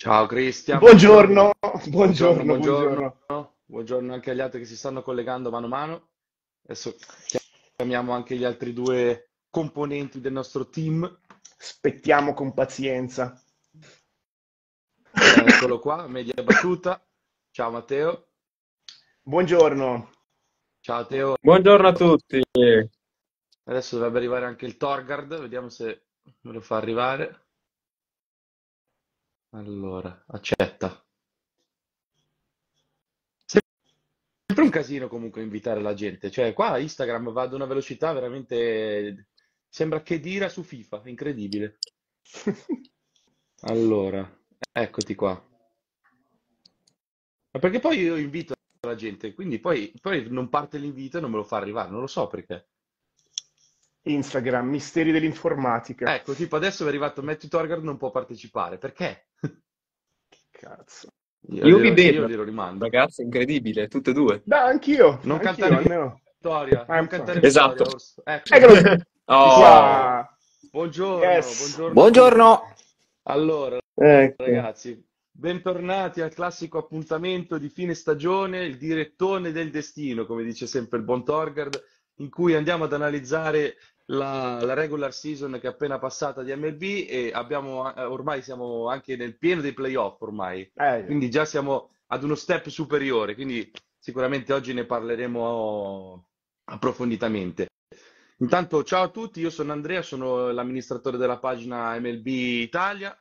Ciao Cristian. Buongiorno. Buongiorno, buongiorno, buongiorno. buongiorno anche agli altri che si stanno collegando mano a mano. Adesso chiamiamo anche gli altri due componenti del nostro team. Aspettiamo con pazienza. Eh, eccolo qua, media battuta. Ciao Matteo. Buongiorno. Ciao Teo. Buongiorno a tutti. Adesso dovrebbe arrivare anche il Torgard, vediamo se me lo fa arrivare. Allora, accetta. Sempre un casino comunque invitare la gente, cioè qua Instagram va ad una velocità veramente... Sembra che dira su FIFA, incredibile. Allora, eccoti qua. Ma perché poi io invito la gente, quindi poi, poi non parte l'invito e non me lo fa arrivare, non lo so perché. Instagram, misteri dell'informatica. Ecco, tipo adesso è arrivato Matthew Torgard, non può partecipare, perché? Che cazzo. Io, vi vedo, io rimando. Ragazzi, incredibile, tutte e due. Da, anch'io. Non anch'io, cantare almeno. vittoria, non ah, cantare esatto. vittoria. Esatto. Ecco. Oh. Buongiorno, yes. buongiorno, buongiorno. Allora, ecco. ragazzi, bentornati al classico appuntamento di fine stagione, il direttone del destino, come dice sempre il buon Torgard in cui andiamo ad analizzare la, la, regular season che è appena passata di MLB e abbiamo, eh, ormai siamo anche nel pieno dei playoff ormai, eh, quindi già siamo ad uno step superiore, quindi sicuramente oggi ne parleremo approfonditamente. Intanto ciao a tutti, io sono Andrea, sono l'amministratore della pagina MLB Italia,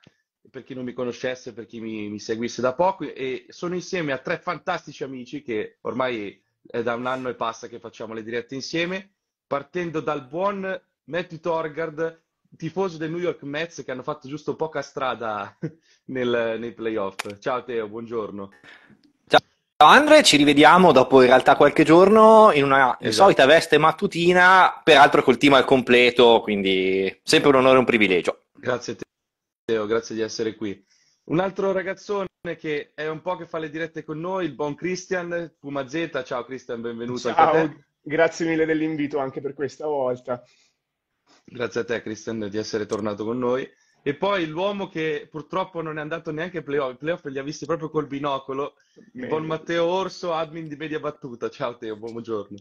per chi non mi conoscesse, per chi mi, mi seguisse da poco, e sono insieme a tre fantastici amici che ormai è da un anno e passa che facciamo le dirette insieme partendo dal buon Matthew Torgard, tifoso dei New York Mets che hanno fatto giusto poca strada nel, nei playoff. Ciao Teo, buongiorno. Ciao. Andre, ci rivediamo dopo in realtà qualche giorno in una esatto. solita veste mattutina, peraltro col team al completo, quindi sempre un onore e un privilegio. Grazie Teo, grazie di essere qui. Un altro ragazzone che è un po' che fa le dirette con noi, il buon Christian Puma Z. Ciao Christian, benvenuto Ciao. anche a te. Grazie mille dell'invito anche per questa volta. Grazie a te, Christian, di essere tornato con noi. E poi l'uomo che purtroppo non è andato neanche ai playoff, i playoff li ha visti proprio col binocolo, il buon Matteo Orso, admin di Media Battuta. Ciao Teo, buongiorno.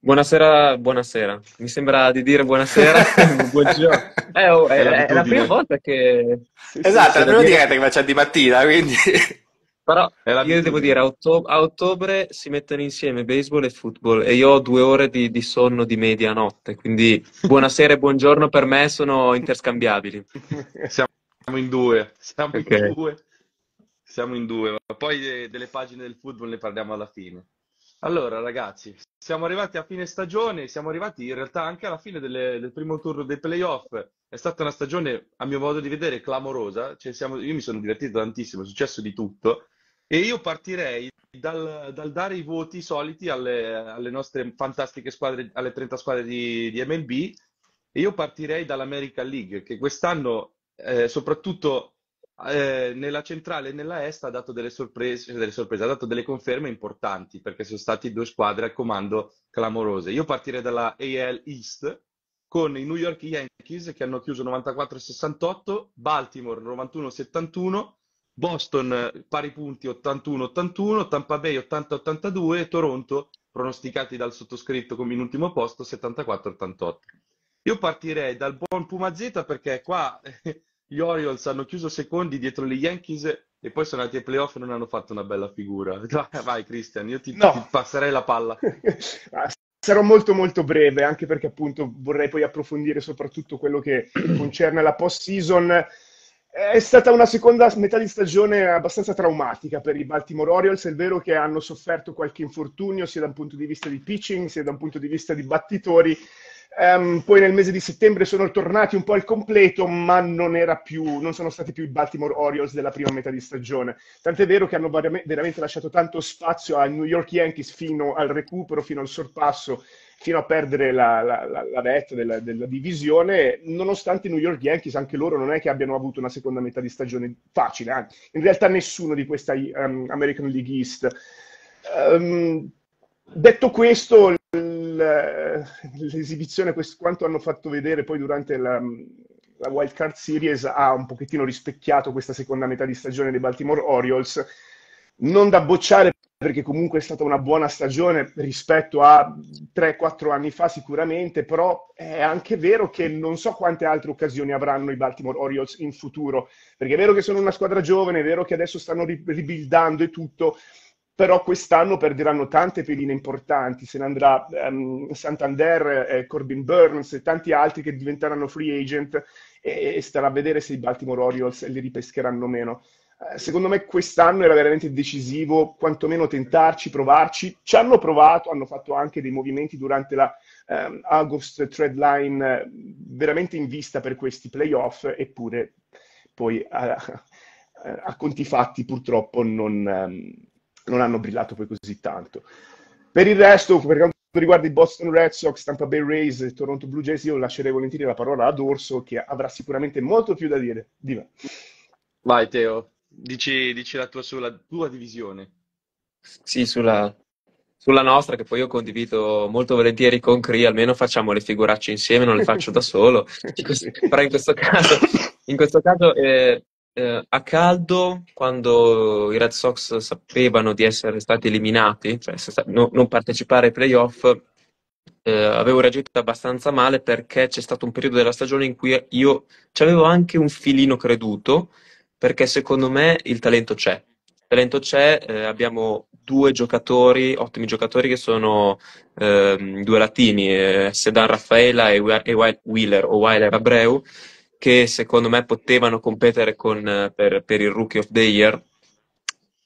Buonasera, buonasera. Mi sembra di dire buonasera. buongiorno. Eh, oh, è, è, è, la prima volta che... Esatto, è la prima diretta che facciamo di mattina, quindi... Però io devo dire, a, ottob- a ottobre, si mettono insieme baseball e football e io ho due ore di, di sonno di medianotte quindi buonasera e buongiorno per me sono interscambiabili. Siamo in due, siamo okay. in due, siamo in due, ma poi eh, delle pagine del football ne parliamo alla fine. Allora ragazzi, siamo arrivati a fine stagione, siamo arrivati in realtà anche alla fine delle, del primo turno dei playoff. È stata una stagione, a mio modo di vedere, clamorosa. Cioè, siamo, io mi sono divertito tantissimo, è successo di tutto. E io partirei dal, dal dare i voti soliti alle, alle, nostre fantastiche squadre, alle 30 squadre di, di MLB. E io partirei dall'American League, che quest'anno, eh, soprattutto eh, nella centrale e nella est ha dato delle sorprese, delle sorprese, ha dato delle conferme importanti perché sono state due squadre al comando clamorose. Io partirei dalla AL East con i New York Yankees che hanno chiuso 94-68, Baltimore 91-71, Boston pari punti 81-81, Tampa Bay 80-82 e Toronto, pronosticati dal sottoscritto come in ultimo posto, 74-88. Io partirei dal buon Puma Z perché qua gli Orioles hanno chiuso secondi dietro gli Yankees e poi sono andati ai playoff e non hanno fatto una bella figura. Vai Christian, io ti, no. ti passerei la palla. Ah, sarò molto molto breve, anche perché appunto vorrei poi approfondire soprattutto quello che concerne la post-season è stata una seconda metà di stagione abbastanza traumatica per i Baltimore Orioles, è vero che hanno sofferto qualche infortunio sia da un punto di vista di pitching sia da un punto di vista di battitori, Um, poi nel mese di settembre sono tornati un po' al completo, ma non, più, non, sono stati più i Baltimore Orioles della prima metà di stagione. Tant'è vero che hanno veramente lasciato tanto spazio ai New York Yankees fino al recupero, fino al sorpasso fino a perdere la, la, la, la vetta della, della, divisione, nonostante i New York Yankees, anche loro non è che abbiano avuto una seconda metà di stagione facile, anzi, in realtà nessuno di questa um, American League East. Um, detto questo, l'esibizione, quanto hanno fatto vedere poi durante la, la Wild Card Series ha un pochettino rispecchiato questa seconda metà di stagione dei Baltimore Orioles. Non da bocciare perché comunque è stata una buona stagione rispetto a 3-4 anni fa sicuramente, però è anche vero che non so quante altre occasioni avranno i Baltimore Orioles in futuro, perché è vero che sono una squadra giovane, è vero che adesso stanno ribildando e tutto, però quest'anno perderanno tante pedine importanti, se ne andrà um, Santander, eh, Corbin Burns e tanti altri che diventeranno free agent e, e starà a vedere se i Baltimore Orioles li ripescheranno o meno. Eh, secondo me quest'anno era veramente decisivo, quantomeno tentarci, provarci. Ci hanno provato, hanno fatto anche dei movimenti durante la ehm, August Thread Line eh, veramente in vista per questi playoff, eppure poi eh, a, conti fatti purtroppo non, ehm, non, hanno brillato poi così tanto. Per il resto, per quanto riguarda i Boston Red Sox, Tampa Bay Rays e Toronto Blue Jays, io lascerei volentieri la parola ad Orso che avrà sicuramente molto più da dire. Di me. Vai Teo, Dici, dici la tua sulla tua divisione. Sì, sulla, sulla, nostra, che poi io condivido molto volentieri con Cri, almeno facciamo le figuracce insieme, non le faccio da solo. Però in questo caso, in questo caso eh, eh, a caldo, quando i Red Sox sapevano di essere stati eliminati, cioè no, non partecipare ai playoff, eh, avevo reagito abbastanza male perché c'è stato un periodo della stagione in cui io ci avevo anche un filino creduto, perché secondo me il talento c'è. Il talento c'è, eh, abbiamo due giocatori, ottimi giocatori che sono eh, due latini, eh, Sedan Raffaella e, We- e Wheeler o Weiler Abreu, che secondo me potevano competere con, eh, per, per il Rookie of the Year,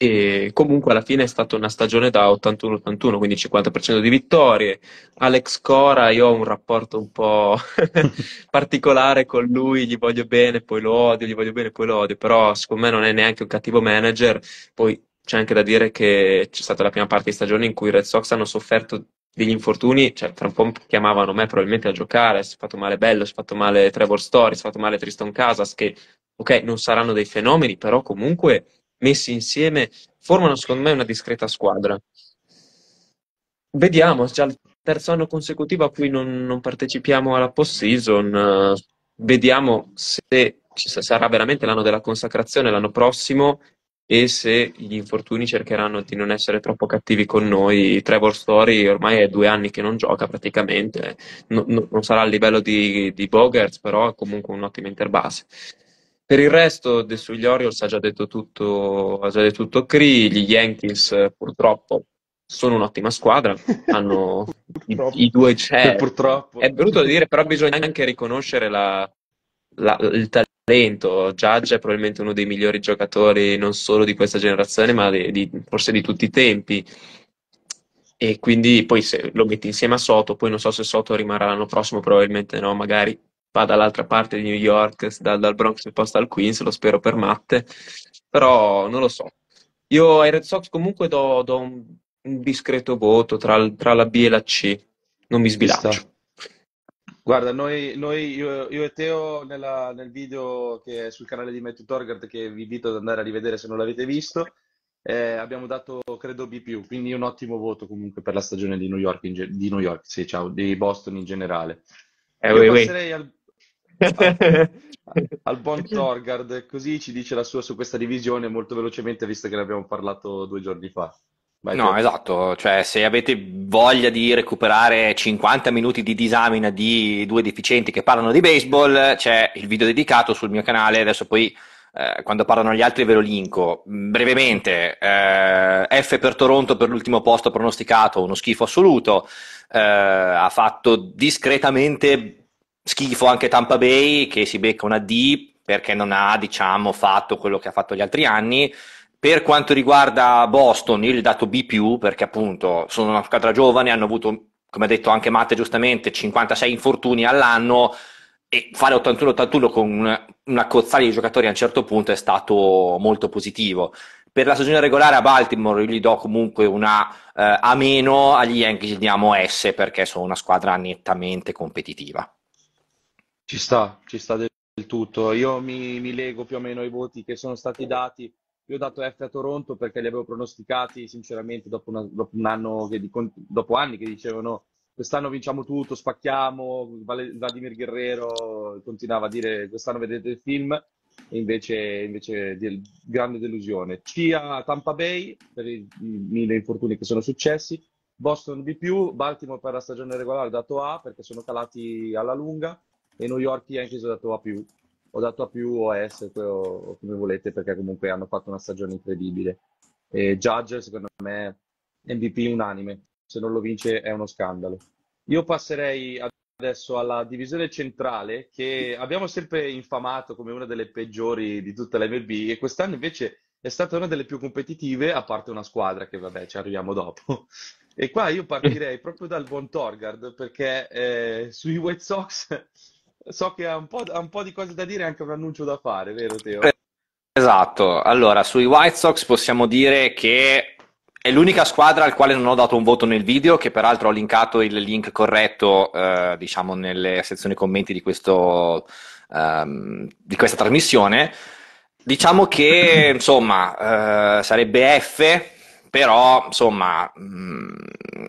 e comunque alla fine è stata una stagione da 81-81, quindi 50% di vittorie. Alex Cora, io ho un rapporto un po' particolare con lui, gli voglio bene, poi lo odio, gli voglio bene, poi lo odio, però secondo me non è neanche un cattivo manager. Poi c'è anche da dire che c'è stata la prima parte di stagione in cui i Red Sox hanno sofferto degli infortuni, cioè tra un po' chiamavano me probabilmente a giocare, si è fatto male Bello, si è fatto male Trevor Story, si è fatto male Tristan Casas, che ok, non saranno dei fenomeni, però comunque messi insieme, formano secondo me una discreta squadra. Vediamo, già il terzo anno consecutivo a cui non, non partecipiamo alla post-season, eh, vediamo se ci sarà veramente l'anno della consacrazione l'anno prossimo e se gli infortuni cercheranno di non essere troppo cattivi con noi. Trevor Story ormai è due anni che non gioca praticamente, no, no, non sarà a livello di, di Bogers, però è comunque un ottimo interbase. Per il resto de, sugli Orioles ha già detto tutto, ha già detto tutto Cree, gli Yankees eh, purtroppo sono un'ottima squadra, hanno i, i, due c'è. Purtroppo. È brutto da dire, però bisogna anche riconoscere la, la, il talento. Judge è probabilmente uno dei migliori giocatori non solo di questa generazione, ma di, di, forse di tutti i tempi. E quindi poi se lo metti insieme a Soto, poi non so se Soto rimarrà l'anno prossimo, probabilmente no, magari va dall'altra parte di New York, dal, dal Bronx posta al Queens, lo spero per Matte, però non lo so. Io ai Red Sox comunque do, do un, discreto voto tra, tra, la B e la C, non mi sbilancio. Guarda, noi, noi io, io, e Teo nella, nel video che è sul canale di Matthew Torgard, che vi invito ad andare a rivedere se non l'avete visto, eh, abbiamo dato credo B più, quindi un ottimo voto comunque per la stagione di New York, in ge- di New York, sì, ciao, di Boston in generale. Eh, io wait, passerei wait. al al buon cioè, Torgard, così ci dice la sua su questa divisione molto velocemente, visto che ne abbiamo parlato due giorni fa. Vai no, te. esatto, cioè se avete voglia di recuperare 50 minuti di disamina di due deficienti che parlano di baseball, c'è il video dedicato sul mio canale, adesso poi eh, quando parlano gli altri ve lo linko. Mm, brevemente, eh, F per Toronto per l'ultimo posto pronosticato, uno schifo assoluto, eh, ha fatto discretamente Schifo anche Tampa Bay che si becca una D perché non ha diciamo, fatto quello che ha fatto gli altri anni. Per quanto riguarda Boston, io gli ho dato B, perché appunto sono una squadra giovane, hanno avuto, come ha detto anche Matte giustamente, 56 infortuni all'anno e fare 81-81 con una, una cozzaglia di giocatori a un certo punto è stato molto positivo. Per la stagione regolare a Baltimore io gli do comunque una eh, A meno, agli Yankees gli diamo S perché sono una squadra nettamente competitiva. Ci sta, ci sta del tutto. Io mi, mi lego più o meno ai voti che sono stati dati. Io ho dato F a Toronto perché li avevo pronosticati, sinceramente, dopo, una, dopo un anno che di, dopo anni che dicevano quest'anno vinciamo tutto, spacchiamo, Vladimir Guerrero continuava a dire quest'anno vedete il film, e invece, invece di, grande delusione. C a Tampa Bay per i, i mille infortuni che sono successi, Boston di più, Baltimore per la stagione regolare dato A perché sono calati alla lunga, e New York Yankees ho dato a più, ho dato a più o a S o come volete perché comunque hanno fatto una stagione incredibile. E Judge secondo me MVP unanime, se non lo vince è uno scandalo. Io passerei adesso alla divisione centrale che abbiamo sempre infamato come una delle peggiori di tutta l'MLB e quest'anno invece è stata una delle più competitive, a parte una squadra che vabbè ci arriviamo dopo. E qua io partirei proprio dal buon Torgard perché eh, sui White Sox so che ha un, ha un, po', di cose da dire e anche un annuncio da fare, vero Teo? Eh, esatto, allora sui White Sox possiamo dire che è l'unica squadra al quale non ho dato un voto nel video, che peraltro ho linkato il link corretto, eh, diciamo, nelle sezioni commenti di, questo, um, di questa trasmissione. Diciamo che, insomma, eh, sarebbe F, però, insomma, mh,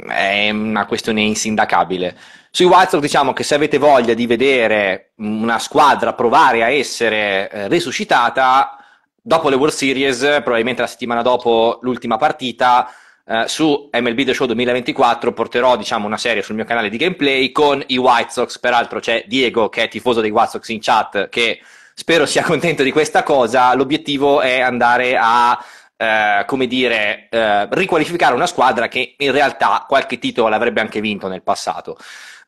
mm, è una questione insindacabile. Sui White Sox diciamo che se avete voglia di vedere una squadra provare a essere eh, resuscitata, dopo le World Series, probabilmente la settimana dopo l'ultima partita, eh, su MLB The Show 2024 porterò diciamo, una serie sul mio canale di gameplay con i White Sox, peraltro c'è Diego che è tifoso dei White Sox in chat che spero sia contento di questa cosa, l'obiettivo è andare a eh, come dire, eh, riqualificare una squadra che in realtà qualche titolo l'avrebbe anche vinto nel passato.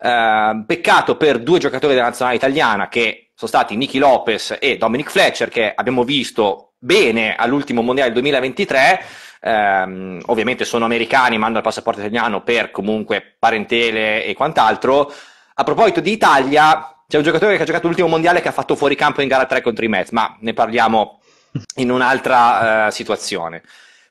Ehm, peccato per due giocatori della nazionale italiana che sono stati Nicky Lopez e Dominic Fletcher che abbiamo visto bene all'ultimo mondiale 2023. Um, ehm, ovviamente sono americani, ma hanno il passaporto italiano per comunque parentele e quant'altro. A proposito di Italia, c'è un giocatore che ha giocato l'ultimo mondiale che ha fatto fuori campo in gara 3 contro i Mets, ma ne parliamo in un'altra uh, situazione.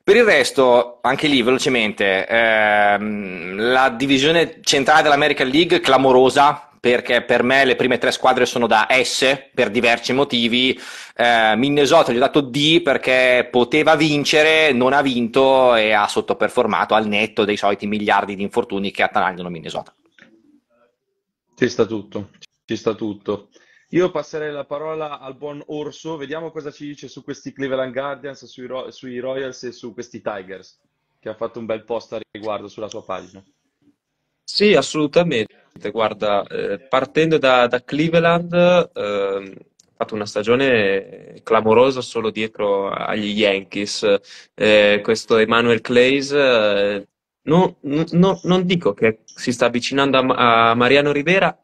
Per il resto, anche lì velocemente, ehm, la divisione centrale dell'American League clamorosa perché per me le prime tre squadre sono da S per diversi motivi. Eh, Minnesota gli ho dato D perché poteva vincere, non ha vinto e ha sottoperformato al netto dei soliti miliardi di infortuni che attanagliano Minnesota. Ci sta tutto, ci sta tutto. Io passerei la parola al buon Orso, vediamo cosa ci dice su questi Cleveland Guardians, sui, Ro- sui Royals e su questi Tigers, che ha fatto un bel post a riguardo sulla sua pagina. Sì, assolutamente. Guarda, eh, partendo da, da Cleveland, eh, ha fatto una stagione clamorosa solo dietro agli Yankees. Eh, questo Emmanuel Clays, eh, no, no, non dico che si sta avvicinando a, a Mariano Rivera,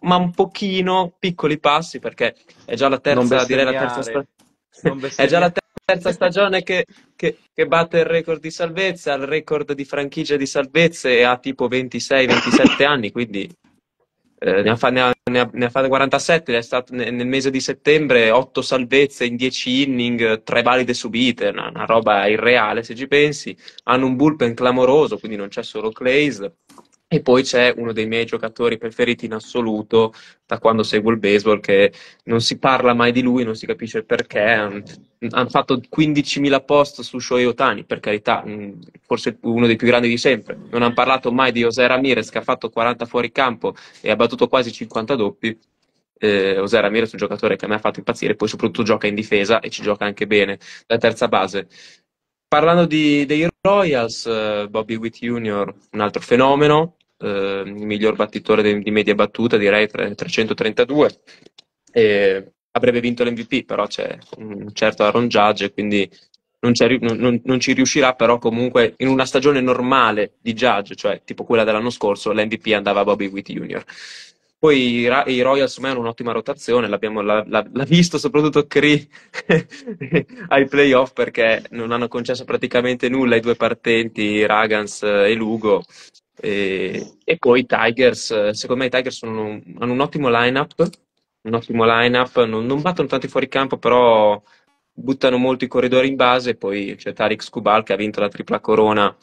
ma un pochino, piccoli passi, perché è già la terza, direi la terza stagione. è già la terza stagione che, che, che, batte il record di salvezza, il record di franchigia di salvezze e ha tipo 26-27 anni, quindi eh, ne, ha, ne, ha, ne, ha, fatte 47, stato, nel mese di settembre 8 salvezze in 10 inning, 3 valide subite, una, una roba irreale se ci pensi. Hanno un bullpen clamoroso, quindi non c'è solo Clays e poi c'è uno dei miei giocatori preferiti in assoluto da quando seguo il baseball, che non si parla mai di lui, non si capisce il perché. Hanno fatto 15.000 post su Shohei Otani, per carità, mm, forse uno dei più grandi di sempre. Non hanno parlato mai di José Ramirez, che ha fatto 40 fuori campo e ha battuto quasi 50 doppi. Eh, José Ramirez è un giocatore che a me ha fatto impazzire, poi soprattutto gioca in difesa e ci gioca anche bene, da terza base. Parlando di, dei Royals, eh, Bobby Witt Jr., un altro fenomeno, eh, miglior battitore di, di, media battuta, direi 332. E avrebbe vinto l'MVP, però c'è un certo Aaron Judge, quindi non, non, non, ci riuscirà, però comunque in una stagione normale di Judge, cioè tipo quella dell'anno scorso, l'MVP andava a Bobby Witt Jr. Poi i, i Royals secondo me hanno un'ottima rotazione, l'ha, l'ha, l'ha, visto soprattutto Cree ai playoff perché non hanno concesso praticamente nulla ai due partenti, Ragans e Lugo, e, e poi i Tigers, secondo me i Tigers sono, hanno un ottimo lineup, un ottimo lineup, non, non battono tanti fuori campo, però buttano molto i corridori in base, poi c'è Tariq Skubal che ha vinto la tripla corona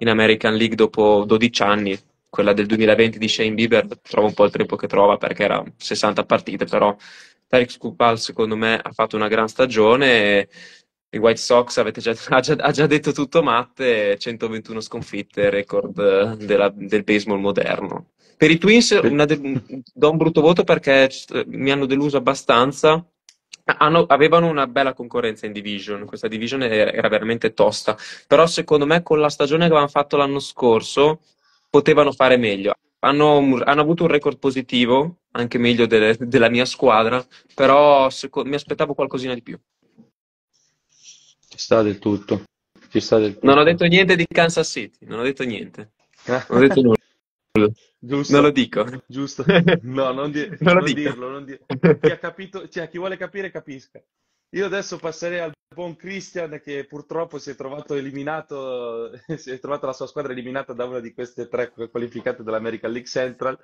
in American League dopo 12 anni, quella del 2020 di Shane Bieber, trova un po' il tempo che trova perché era 60 partite, però Tariq Skubal secondo me ha fatto una gran stagione i White Sox già, ha, già, ha, già, detto tutto matte, 121 sconfitte, record della, del baseball moderno. Per i Twins de- do un brutto voto perché eh, mi hanno deluso abbastanza. Hanno, avevano una bella concorrenza in division, questa division era, era veramente tosta, però secondo me con la stagione che avevano fatto l'anno scorso potevano fare meglio. Hanno, hanno, avuto un record positivo, anche meglio delle, della mia squadra, però seco- mi aspettavo qualcosina di più. Ci sta del tutto. Ci sta del tutto. Non ho detto niente di Kansas City, non ho detto niente. Eh. Non ho detto nulla. Giusto. Non lo dico. Giusto. No, non, di- non, non dirlo. Non di- chi, ha capito, cioè, chi vuole capire capisca. Io adesso passerei al buon Christian che purtroppo si è trovato eliminato, si è trovata la sua squadra eliminata da una di queste tre qualificate dell'American League Central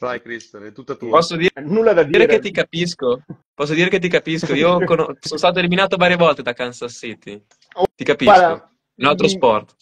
Vai Cristian, è tutta tua. Posso dire, Nulla da dire. dire che ti capisco? Posso dire che ti capisco? Io con... sono stato eliminato varie volte da Kansas City. Ti capisco. Guarda, un altro mi... sport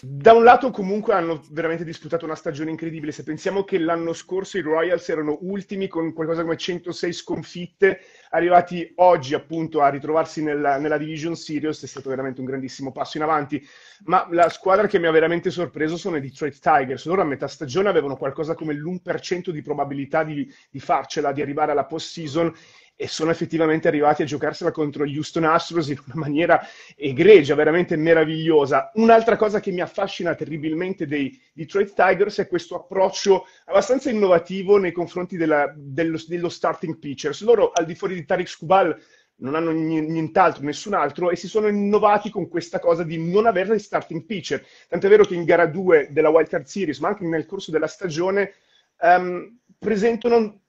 da un lato comunque hanno veramente disputato una stagione incredibile, se pensiamo che l'anno scorso i Royals erano ultimi con qualcosa come 106 sconfitte, arrivati oggi appunto a ritrovarsi nella, nella Division Series è stato veramente un grandissimo passo in avanti, ma la squadra che mi ha veramente sorpreso sono i Detroit Tigers, loro a metà stagione avevano qualcosa come l'1% di probabilità di, di farcela, di arrivare alla post-season e sono effettivamente arrivati a giocarsela contro gli Houston Astros in una maniera egregia, veramente meravigliosa. Un'altra cosa che mi affascina terribilmente dei Detroit Tigers è questo approccio abbastanza innovativo nei confronti della, dello, dello, starting pitchers. Loro, al di fuori di Tariq Skubal, non hanno nient'altro, nessun altro, e si sono innovati con questa cosa di non avere starting pitcher. Tant'è vero che in gara 2 della Wild Card Series, ma anche nel corso della stagione, um, presentano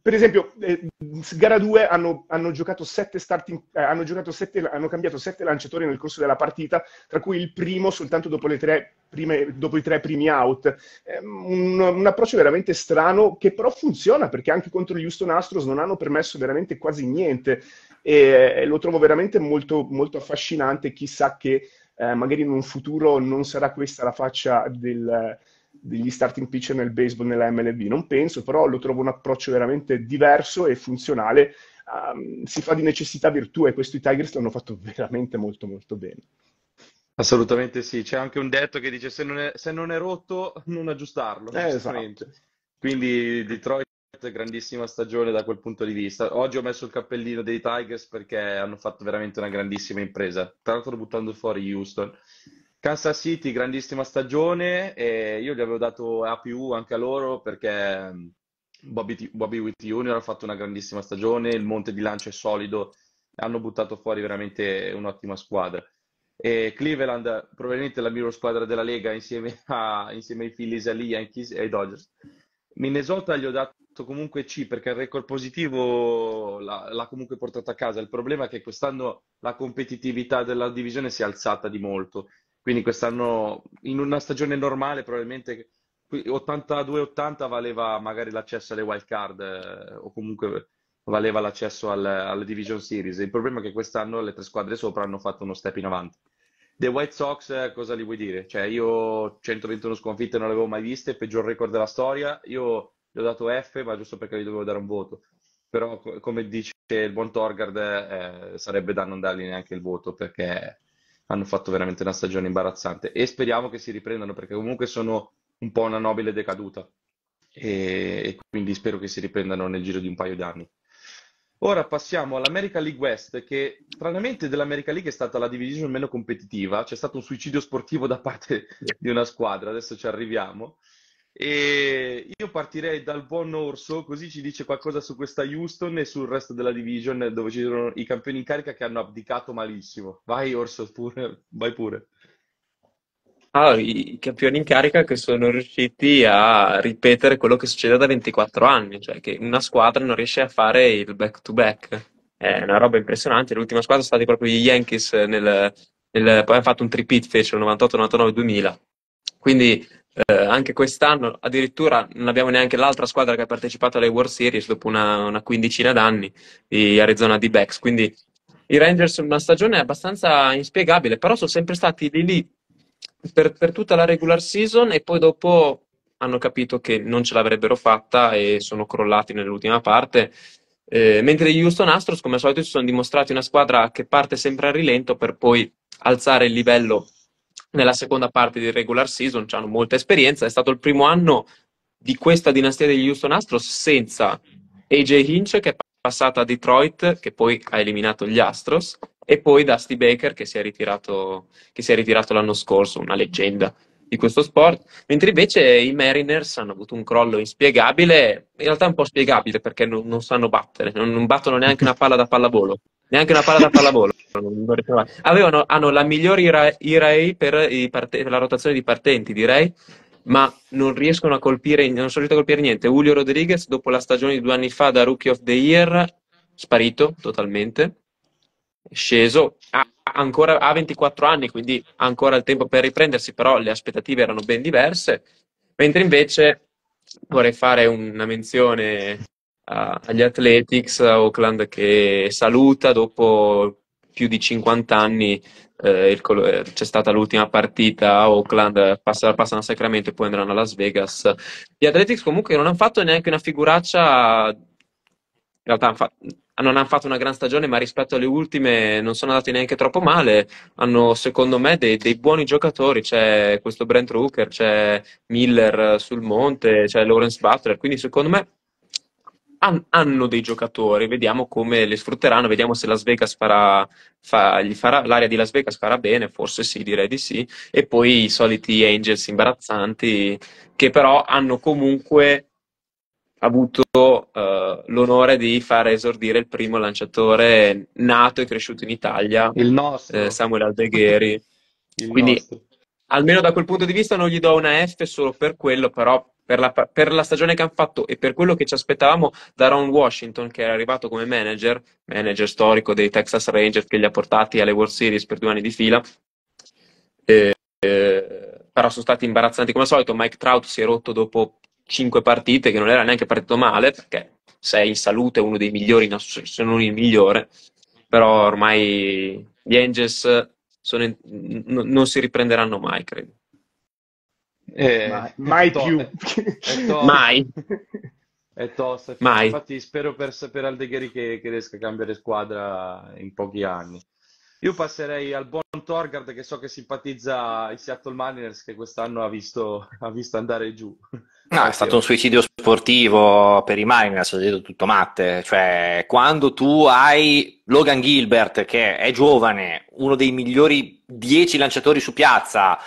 per esempio, eh, gara 2 hanno, hanno, giocato starting, eh, hanno, giocato sette, hanno cambiato sette lanciatori nel corso della partita, tra cui il primo soltanto dopo, tre prime, dopo i tre primi out. Eh, un, un, approccio veramente strano che però funziona perché anche contro gli Houston Astros non hanno permesso veramente quasi niente e, e eh, lo trovo veramente molto, molto affascinante. Chissà che eh, magari in un futuro non sarà questa la faccia del degli starting pitcher nel baseball, nella MLB, non penso, però lo trovo un approccio veramente diverso e funzionale. Um, si fa di necessità virtù e questi Tigers l'hanno fatto veramente molto molto bene. Assolutamente sì, c'è anche un detto che dice se non è, se non è rotto non aggiustarlo. Eh, esatto. Quindi Detroit grandissima stagione da quel punto di vista. Oggi ho messo il cappellino dei Tigers perché hanno fatto veramente una grandissima impresa, tra l'altro buttando fuori Houston. Kansas City, grandissima stagione, e io gli avevo dato APU anche a loro perché mm, Bobby, Bobby Witt Jr. ha fatto una grandissima stagione, il monte di lancio è solido, hanno buttato fuori veramente un'ottima squadra. E Cleveland, probabilmente la miglior squadra della Lega insieme, a, insieme ai Phillies, ai Yankees e ai Dodgers. Minnesota gli ho dato comunque C perché il record positivo l'ha, l'ha, comunque portato a casa. Il problema è che quest'anno la competitività della divisione si è alzata di molto quindi quest'anno, in una stagione normale, probabilmente 82-80 valeva magari l'accesso alle wild card eh, o comunque valeva l'accesso al, alle Division Series. Il problema è che quest'anno le tre squadre sopra hanno fatto uno step in avanti. The White Sox, eh, cosa gli vuoi dire? Cioè, io 121 sconfitte non le avevo mai viste, peggior record della storia. Io gli ho dato F, ma giusto perché gli dovevo dare un voto. Però, come dice il buon Torgard, eh, sarebbe da non dargli neanche il voto perché hanno fatto veramente una stagione imbarazzante e speriamo che si riprendano perché comunque sono un po' una nobile decaduta e, e quindi spero che si riprendano nel giro di un paio d'anni. Ora passiamo all'America League West, che stranamente dell'America League è stata la divisione meno competitiva, c'è stato un suicidio sportivo da parte di una squadra, adesso ci arriviamo. E io partirei dal buon Orso, così ci dice qualcosa su questa Houston e sul resto della division, dove ci sono i campioni in carica che hanno abdicato malissimo. Vai Orso, pure, vai pure. Ah, i campioni in carica che sono riusciti a ripetere quello che succede da 24 anni, cioè che una squadra non riesce a fare il back-to-back. È una roba impressionante. L'ultima squadra sono stati proprio gli Yankees, nel, nel, poi hanno fatto un tripit, fece il 98-99-2000. Quindi eh, anche quest'anno addirittura non abbiamo neanche l'altra squadra che ha partecipato alle World Series dopo una, una quindicina d'anni di Arizona D-Backs quindi i Rangers una stagione abbastanza inspiegabile però sono sempre stati lì lì per, per tutta la regular season e poi dopo hanno capito che non ce l'avrebbero fatta e sono crollati nell'ultima parte eh, mentre gli Houston Astros come al solito si sono dimostrati una squadra che parte sempre a rilento per poi alzare il livello nella seconda parte di regular season, hanno molta esperienza, è stato il primo anno di questa dinastia degli Houston Astros senza AJ Hinch che è passata a Detroit, che poi ha eliminato gli Astros, e poi Dusty Baker che si è ritirato, si è ritirato l'anno scorso, una leggenda di questo sport, mentre invece i Mariners hanno avuto un crollo inspiegabile, in realtà un po' spiegabile perché non, non sanno battere, non, non battono neanche una palla da pallavolo neanche una palla da pallavolo. Avevano, hanno la migliore IRA, IRA per, per, la rotazione di partenti, direi, ma non riescono a colpire, non sono riusciti a colpire niente. Julio Rodriguez, dopo la stagione di due anni fa da Rookie of the Year, sparito totalmente, sceso, ha, ancora, ha 24 anni, quindi ha ancora il tempo per riprendersi, però le aspettative erano ben diverse, mentre invece vorrei fare una menzione agli Athletics Oakland che saluta dopo più di 50 anni eh, il, eh, c'è stata l'ultima partita a Oakland, passano, passano a Sacramento e poi andranno a Las Vegas. Gli Athletics comunque non hanno fatto neanche una figuraccia, in realtà hanno fatto, non hanno fatto una gran stagione, ma rispetto alle ultime non sono andati neanche troppo male. Hanno, secondo me, dei, dei buoni giocatori. C'è questo Brent Rooker, c'è Miller sul monte, c'è Lawrence Butler. Quindi, secondo me, han, hanno dei giocatori, vediamo come li sfrutteranno, vediamo se Las Vegas farà, fa, farà, l'area di Las Vegas farà bene, forse sì, direi di sì, e poi i soliti Angels imbarazzanti che però hanno comunque avuto uh, l'onore di far esordire il primo lanciatore nato e cresciuto in Italia, il eh, Samuel Aldegheri. Quindi nostro almeno da quel punto di vista non gli do una F solo per quello, però per la, per la, stagione che hanno fatto e per quello che ci aspettavamo da Ron Washington, che era arrivato come manager, manager storico dei Texas Rangers, che li ha portati alle World Series per due anni di fila. Eh, eh, però sono stati imbarazzanti come al solito. Mike Trout si è rotto dopo cinque partite, che non era neanche partito male, perché sei in salute, uno dei migliori, se non il migliore. Però ormai gli Angels in, n- non si riprenderanno mai, credo. Eh, mai, mai più. mai. È tosta. Infatti spero per sapere Aldegheri che, che riesca a cambiare squadra in pochi anni. Io passerei al buon Torgard che so che simpatizza i Seattle Mariners che quest'anno ha visto, ha visto andare giù. No, è stato un suicidio sportivo per i Mariners, ho detto tutto matte. Cioè, quando tu hai Logan Gilbert, che è giovane, uno dei migliori 10 lanciatori su piazza,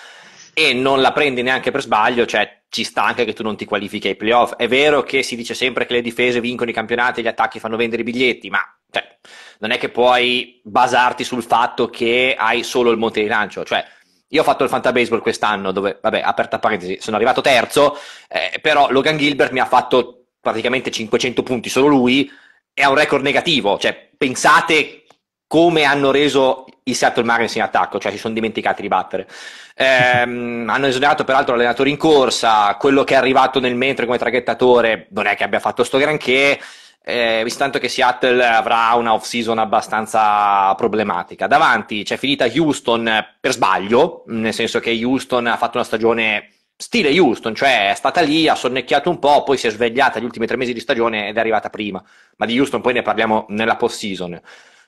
e non la prendi neanche per sbaglio, cioè ci sta anche che tu non ti qualifichi ai playoff. È vero che si dice sempre che le difese vincono i campionati e gli attacchi fanno vendere i biglietti, ma cioè, non è che puoi basarti sul fatto che hai solo il monte di lancio. Cioè, io ho fatto il Fanta Baseball quest'anno, dove, vabbè, aperta parentesi, sono arrivato terzo, eh, però Logan Gilbert mi ha fatto praticamente 500 punti solo lui e ha un record negativo. Cioè, pensate come hanno reso il Seattle Mariners in attacco, cioè si sono dimenticati di battere. Eh, hanno esonerato peraltro l'allenatore in corsa, quello che è arrivato nel mentre come traghettatore non è che abbia fatto sto granché, eh, visto tanto che Seattle avrà una off-season abbastanza problematica. Davanti c'è finita Houston eh, per sbaglio, nel senso che Houston ha fatto una stagione stile Houston, cioè è stata lì, ha sonnecchiato un po', poi si è svegliata gli ultimi tre mesi di stagione ed è arrivata prima, ma di Houston poi ne parliamo nella post-season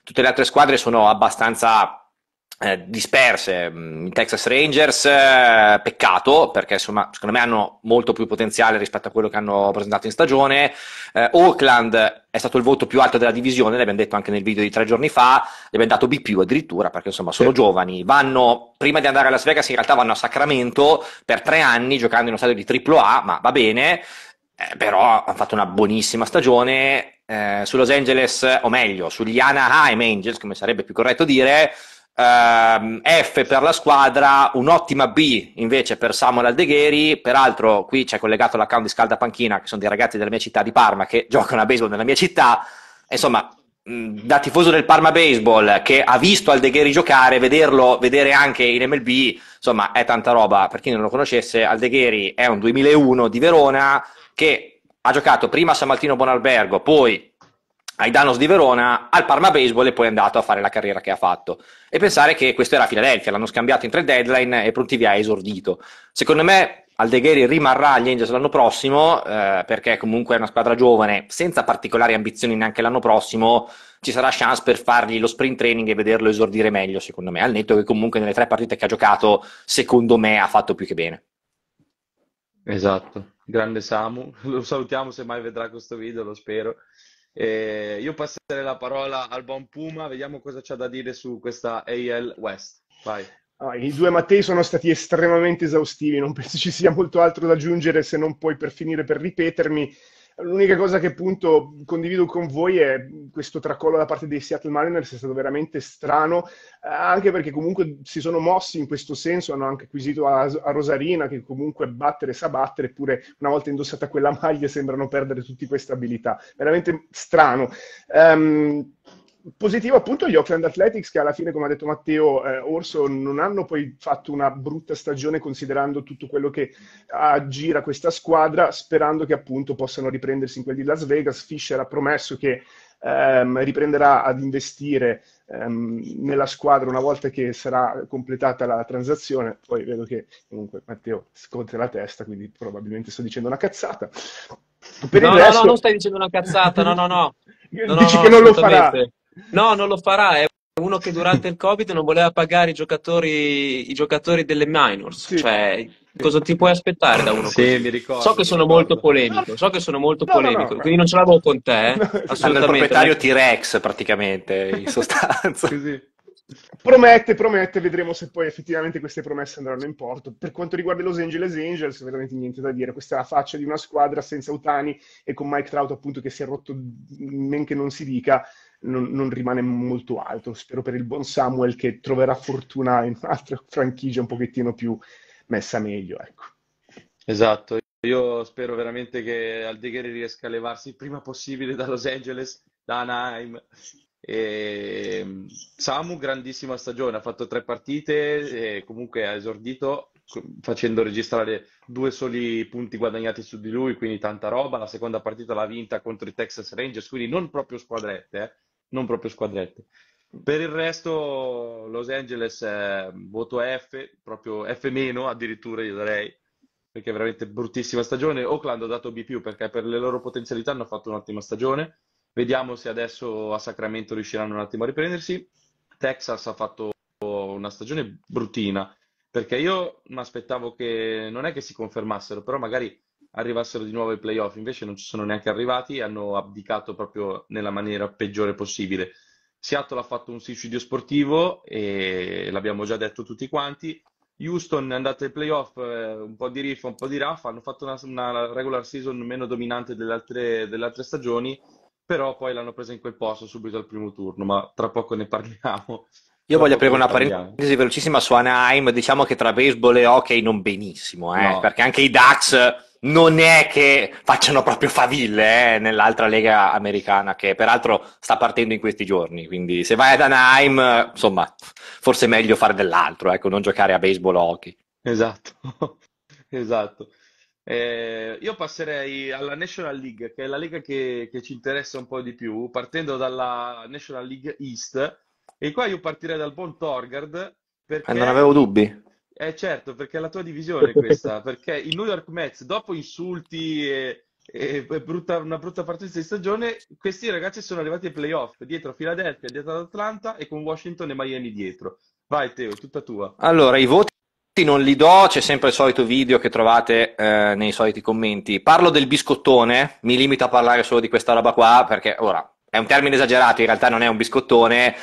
tutte le altre squadre sono abbastanza eh, disperse. I mm, Texas Rangers, eh, peccato, perché insomma, secondo me hanno molto più potenziale rispetto a quello che hanno presentato in stagione. Eh, Oakland è stato il voto più alto della divisione, l'abbiamo detto anche nel video di tre giorni fa, l'abbiamo dato B più addirittura, perché insomma sono sì. giovani, vanno, prima di andare a Las Vegas in realtà vanno a Sacramento per tre anni giocando in uno stadio di AAA, ma va bene. Eh, però hanno fatto una buonissima stagione, eh, su Los Angeles, o meglio, sugli Anaheim Angels, come sarebbe più corretto dire, ehm, F per la squadra, un'ottima B invece per Samuel Aldegheri, peraltro qui c'è collegato l'account di Scalda Panchina, che sono dei ragazzi della mia città di Parma, che giocano a baseball nella mia città, insomma, da tifoso del Parma Baseball che ha visto Aldegheri giocare, vederlo, vedere anche in MLB, insomma è tanta roba. Per chi non lo conoscesse, Aldegheri è un 2001 di Verona che ha giocato prima a San Martino Bonalbergo, poi ai Danos di Verona, al Parma Baseball e poi è andato a fare la carriera che ha fatto. E pensare che questo era Filadelfia, l'hanno scambiato in tre deadline e pronti via ha esordito. Secondo me Aldegheri rimarrà agli Angels l'anno prossimo, eh, perché comunque è una squadra giovane, senza particolari ambizioni neanche l'anno prossimo, ci sarà chance per fargli lo sprint training e vederlo esordire meglio, secondo me, al netto che comunque nelle tre partite che ha giocato, secondo me ha fatto più che bene. Esatto grande Samu, lo salutiamo se mai vedrà questo video, lo spero. E io passerei la parola al buon Puma, vediamo cosa c'ha da dire su questa AL West. Vai. Ah, I due Mattei sono stati estremamente esaustivi, non penso ci sia molto altro da aggiungere se non puoi per finire per ripetermi. L'unica cosa che appunto condivido con voi è questo tracollo da parte dei Seattle Mariners è stato veramente strano, eh, anche perché comunque si sono mossi in questo senso, hanno anche acquisito a, a Rosarina che comunque battere sa battere, eppure una volta indossata quella maglia sembrano perdere tutte queste abilità. Veramente strano. Um, positivo appunto gli Oakland Athletics che alla fine, come ha detto Matteo eh, Orso, non hanno poi fatto una brutta stagione considerando tutto quello che aggira questa squadra, sperando che appunto possano riprendersi in quel di Las Vegas. Fisher ha promesso che ehm, riprenderà ad investire ehm, nella squadra una volta che sarà completata la transazione. Poi vedo che comunque Matteo scontra la testa, quindi probabilmente sto dicendo una cazzata. Per no, no, resto... no, non stai dicendo una cazzata, no, no, no. Dici no, che non lo farà. No, non lo farà. È uno che durante il Covid non voleva pagare i giocatori, i giocatori delle minors. Sì. Cioè, cosa ti puoi aspettare da uno? Sì, mi ricordo. So che sono ricordo. molto polemico, so che sono molto no, polemico, no, no, quindi non ce l'avevo con te. Eh? Assolutamente. Il proprietario T-Rex, praticamente, in sostanza. sì. Promette, promette, vedremo se poi effettivamente queste promesse andranno in porto. Per quanto riguarda i Los Angeles Angels, veramente niente da dire. Questa è la faccia di una squadra senza Utani e con Mike Trout, appunto, che si è rotto men che non si dica non, non, rimane molto alto. Spero per il buon Samuel che troverà fortuna in un'altra franchigia un pochettino più messa meglio. Ecco. Esatto, io spero veramente che Aldegheri riesca a levarsi il prima possibile da Los Angeles, da Anaheim. E... Ehm, Samu, grandissima stagione, ha fatto tre partite e comunque ha esordito facendo registrare due soli punti guadagnati su di lui, quindi tanta roba. La seconda partita l'ha vinta contro i Texas Rangers, quindi non proprio squadrette, eh non proprio squadrette. Per il resto Los Angeles è voto F, proprio F- addirittura io darei, perché è veramente bruttissima stagione. Oakland ho dato B+, perché per le loro potenzialità hanno fatto un'ottima stagione. Vediamo se adesso a Sacramento riusciranno un attimo a riprendersi. Texas ha fatto una stagione bruttina, perché io mi aspettavo che non è che si confermassero, però magari arrivassero di nuovo ai playoff, invece non ci sono neanche arrivati, e hanno abdicato proprio nella maniera peggiore possibile. Seattle ha fatto un suicidio sportivo e l'abbiamo già detto tutti quanti. Houston è andata ai playoff eh, un po' di riff, un po' di raff, hanno fatto una, una regular season meno dominante delle altre, delle altre stagioni, però poi l'hanno presa in quel posto subito al primo turno, ma tra poco ne parliamo. Io voglio aprire una parentesi velocissima su Anaheim. Diciamo che tra baseball e hockey non benissimo, eh? no. perché anche i Ducks non è che facciano proprio faville eh, nell'altra lega americana che peraltro sta partendo in questi giorni quindi se vai ad Anaheim insomma forse è meglio fare dell'altro ecco non giocare a baseball o hockey esatto esatto eh, io passerei alla National League che è la lega che, che ci interessa un po' di più partendo dalla National League East e qua io partirei dal buon Torgard perché eh, non avevo dubbi eh certo, perché è la tua divisione questa, perché il New York Mets, dopo insulti e, e brutta, una brutta partita di stagione, questi ragazzi sono arrivati ai playoff, dietro a Philadelphia, dietro ad Atlanta e con Washington e Miami dietro. Vai Teo, tutta tua. Allora, i voti non li do, c'è sempre il solito video che trovate eh, nei soliti commenti. Parlo del biscottone, mi limito a parlare solo di questa roba qua, perché ora è un termine esagerato, in realtà non è un biscottone,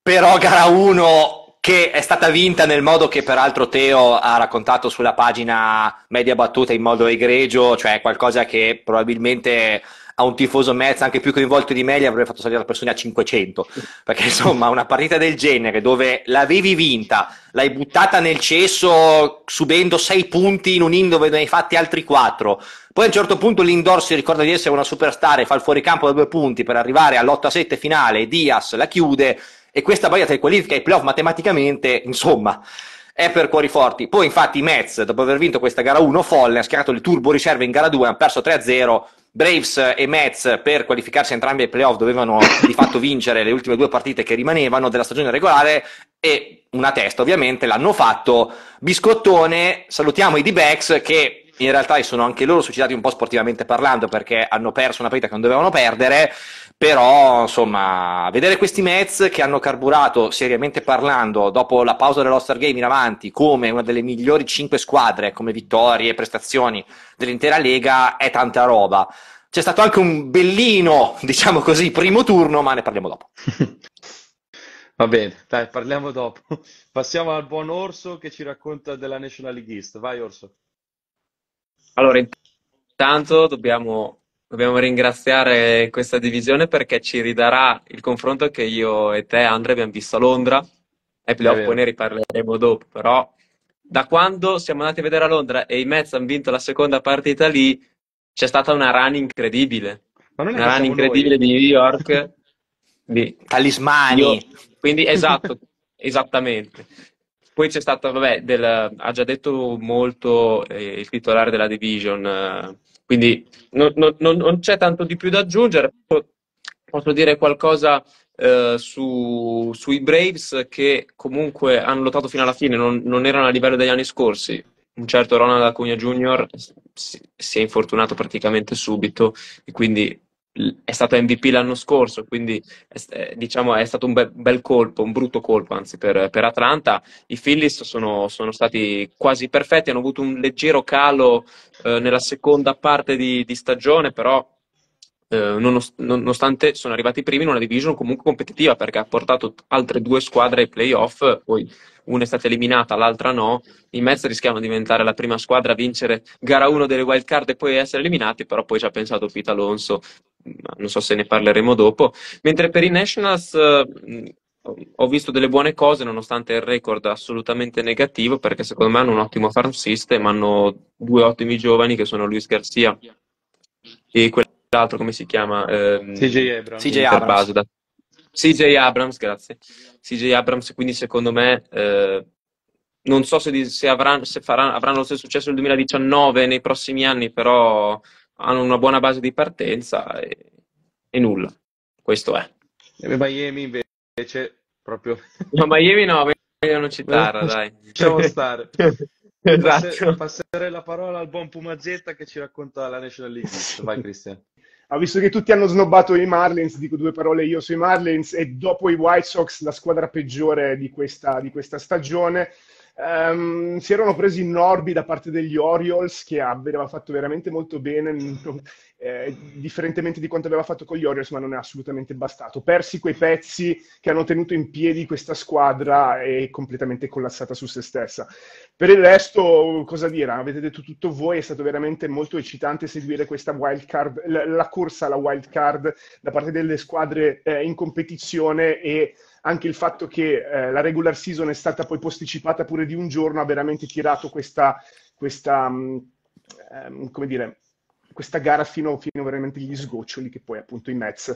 però gara 1 che è stata vinta nel modo che peraltro Teo ha raccontato sulla pagina media battuta in modo egregio, cioè qualcosa che probabilmente a un tifoso Mets anche più coinvolto di me gli avrebbe fatto salire la persona a 500, perché insomma una partita del genere dove l'avevi vinta, l'hai buttata nel cesso subendo 6 punti in un in dove ne hai fatti altri 4, poi a un certo punto l'Indor si ricorda di essere una superstar e fa il fuoricampo da due punti per arrivare all'8-7 finale, e Diaz la chiude e questa balia tra qualifica e playoff matematicamente, insomma, è per cuori forti. Poi, infatti, i Mets, dopo aver vinto questa gara 1, folle, ha schierato il turbo riserve in gara 2, hanno perso 3-0. Braves e Mets, per qualificarsi entrambi ai playoff, dovevano di fatto vincere le ultime due partite che rimanevano della stagione regolare e una testa, ovviamente, l'hanno fatto. Biscottone, salutiamo i D-Backs che in realtà sono anche loro suicidati un po' sportivamente parlando perché hanno perso una partita che non dovevano perdere, però insomma vedere questi Mets che hanno carburato seriamente parlando dopo la pausa dell'All-Star Game in avanti come una delle migliori 5 squadre come vittorie e prestazioni dell'intera Lega è tanta roba. C'è stato anche un bellino, diciamo così, primo turno, ma ne parliamo dopo. Va bene, dai, parliamo dopo. Passiamo al buon Orso che ci racconta della National League East. Vai Orso. Allora, intanto dobbiamo, dobbiamo ringraziare questa divisione perché ci ridarà il confronto che io e te, Andre, abbiamo visto a Londra. E poi ne riparleremo dopo, però da quando siamo andati a vedere a Londra e i Mets hanno vinto la seconda partita lì, c'è stata una run incredibile. Ma non una run incredibile noi. di New York. di... Talismani. Io, quindi, esatto, esattamente. Poi c'è stato, vabbè, del, ha già detto molto eh, il titolare della division, eh, quindi non, non, non, c'è tanto di più da aggiungere. Posso dire qualcosa eh, su, sui Braves che comunque hanno lottato fino alla fine, non, non erano a livello degli anni scorsi. Un certo Ronald Acuna Jr. si, è infortunato praticamente subito e quindi è stato MVP l'anno scorso, quindi è, eh, diciamo è stato un be- bel colpo, un brutto colpo anzi per, per Atlanta. I Phillies sono, sono, stati quasi perfetti, hanno avuto un leggero calo eh, nella seconda parte di, di stagione, però eh, nonost- nonostante sono arrivati primi in una division comunque competitiva perché ha portato altre due squadre ai playoff, poi una è stata eliminata, l'altra no. I Mets rischiavano di diventare la prima squadra a vincere gara 1 delle wild card e poi essere eliminati, però poi ci ha pensato Pete Alonso non so se ne parleremo dopo. Mentre per i Nationals eh, ho visto delle buone cose nonostante il record assolutamente negativo perché secondo me hanno un ottimo farm system, hanno due ottimi giovani che sono Luis Garcia e quell'altro come si chiama? Eh, CJ Abrams. CJ Abrams. Abrams, grazie. CJ Abrams, quindi secondo me eh, non so se, se, avranno, se faranno, avranno lo stesso successo nel 2019 nei prossimi anni, però hanno una buona base di partenza e, e nulla. Questo è. E Miami invece proprio... No, Miami no, Miami non citarla, eh, dai. Lasciamo stare. esatto. Passerei la parola al buon Pumazetta che ci racconta la National League. Vai Cristian. Ah, visto che tutti hanno snobbato i Marlins, dico due parole io sui Marlins e dopo i White Sox la squadra peggiore di questa, di questa stagione. Um, si erano presi in Norby da parte degli Orioles che aveva fatto veramente molto bene, eh, differentemente di quanto aveva fatto con gli Orioles, ma non è assolutamente bastato. Persi quei pezzi che hanno tenuto in piedi questa squadra e completamente collassata su se stessa. Per il resto, cosa dire? Avete detto tutto voi, è stato veramente molto eccitante seguire questa wild card, la, la corsa alla wild card da parte delle squadre eh, in competizione e anche il fatto che eh, la regular season è stata poi posticipata pure di un giorno ha veramente tirato questa, questa mh, mm, ehm, come dire, questa gara fino, fino veramente agli sgoccioli che poi appunto i Mets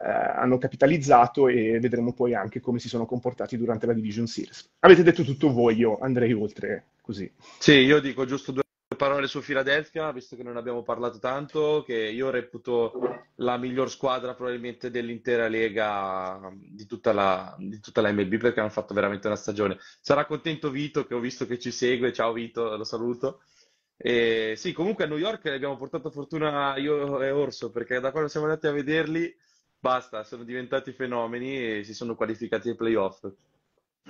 eh, hanno capitalizzato e vedremo poi anche come si sono comportati durante la Division Series. Avete detto tutto voi, io andrei oltre così. Sì, io dico giusto due parole su Philadelphia, visto che non abbiamo parlato tanto, che io reputo la miglior squadra probabilmente dell'intera lega mm, di tutta, la, di tutta la MLB perché hanno fatto veramente una stagione. Sarà contento Vito che ho visto che ci segue, ciao Vito, lo saluto. E sì, comunque a New York abbiamo portato fortuna io e Orso perché da quando siamo andati a vederli, basta, sono diventati fenomeni e si sono qualificati ai playoff.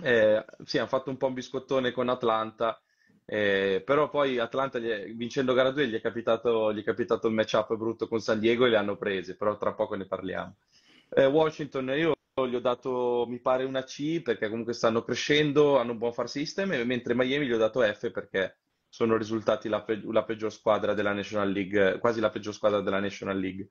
Eh, sì, hanno fatto un po' un biscottone con Atlanta eh, però poi Atlanta, è, vincendo gara 2, gli è capitato, gli è capitato il match-up brutto con San Diego e le hanno prese, però tra poco ne parliamo. Eh, Washington, io gli ho dato, mi pare, una C perché comunque stanno crescendo, hanno un buon far system, mentre Miami gli ho dato F perché sono risultati la, pe- la peggior squadra della National League, quasi la peggior squadra della National League.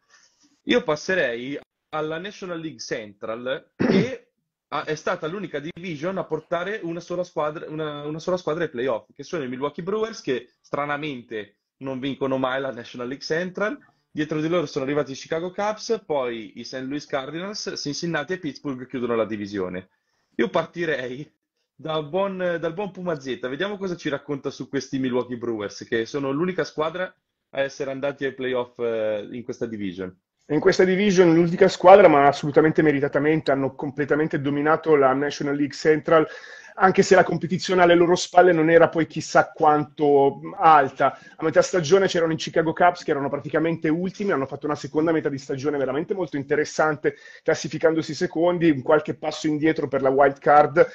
Io passerei alla National League Central e Ah, è stata l'unica division a portare una sola squadra, una, una sola squadra ai playoff, che sono i Milwaukee Brewers, che stranamente non vincono mai la National League Central. Dietro di loro sono arrivati i Chicago Cubs, poi i St. Louis Cardinals, Cincinnati e Pittsburgh chiudono la divisione. Io partirei dal buon, dal buon Pumazetta, vediamo cosa ci racconta su questi Milwaukee Brewers, che sono l'unica squadra a essere andati ai playoff eh, in questa division. In questa division l'unica squadra, ma assolutamente meritatamente, hanno completamente dominato la National League Central anche se la competizione alle loro spalle non era poi chissà quanto mm, alta. A metà stagione c'erano i Chicago Cubs che erano praticamente ultimi, hanno fatto una seconda metà di stagione veramente molto interessante, classificandosi secondi, qualche passo indietro per la wild card,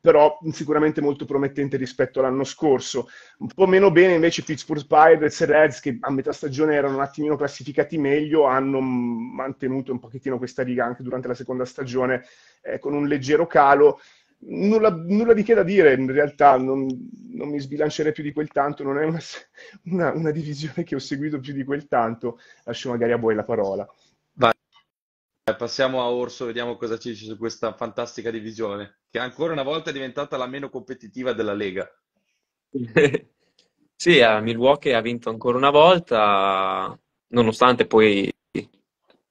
però sicuramente molto promettente rispetto all'anno scorso. Un po' meno bene invece Pittsburgh Pirates e Reds che a metà stagione erano un attimino classificati meglio, hanno mm, mantenuto un pochettino questa riga anche durante la seconda stagione eh, con un leggero calo. Nulla, nulla, di che da dire, in realtà non, non, mi sbilancerei più di quel tanto, non è una, una, una, divisione che ho seguito più di quel tanto, lascio magari a voi la parola. passiamo a Orso, vediamo cosa ci dice su questa fantastica divisione, che ancora una volta è diventata la meno competitiva della Lega. sì, a eh, Milwaukee ha vinto ancora una volta, nonostante poi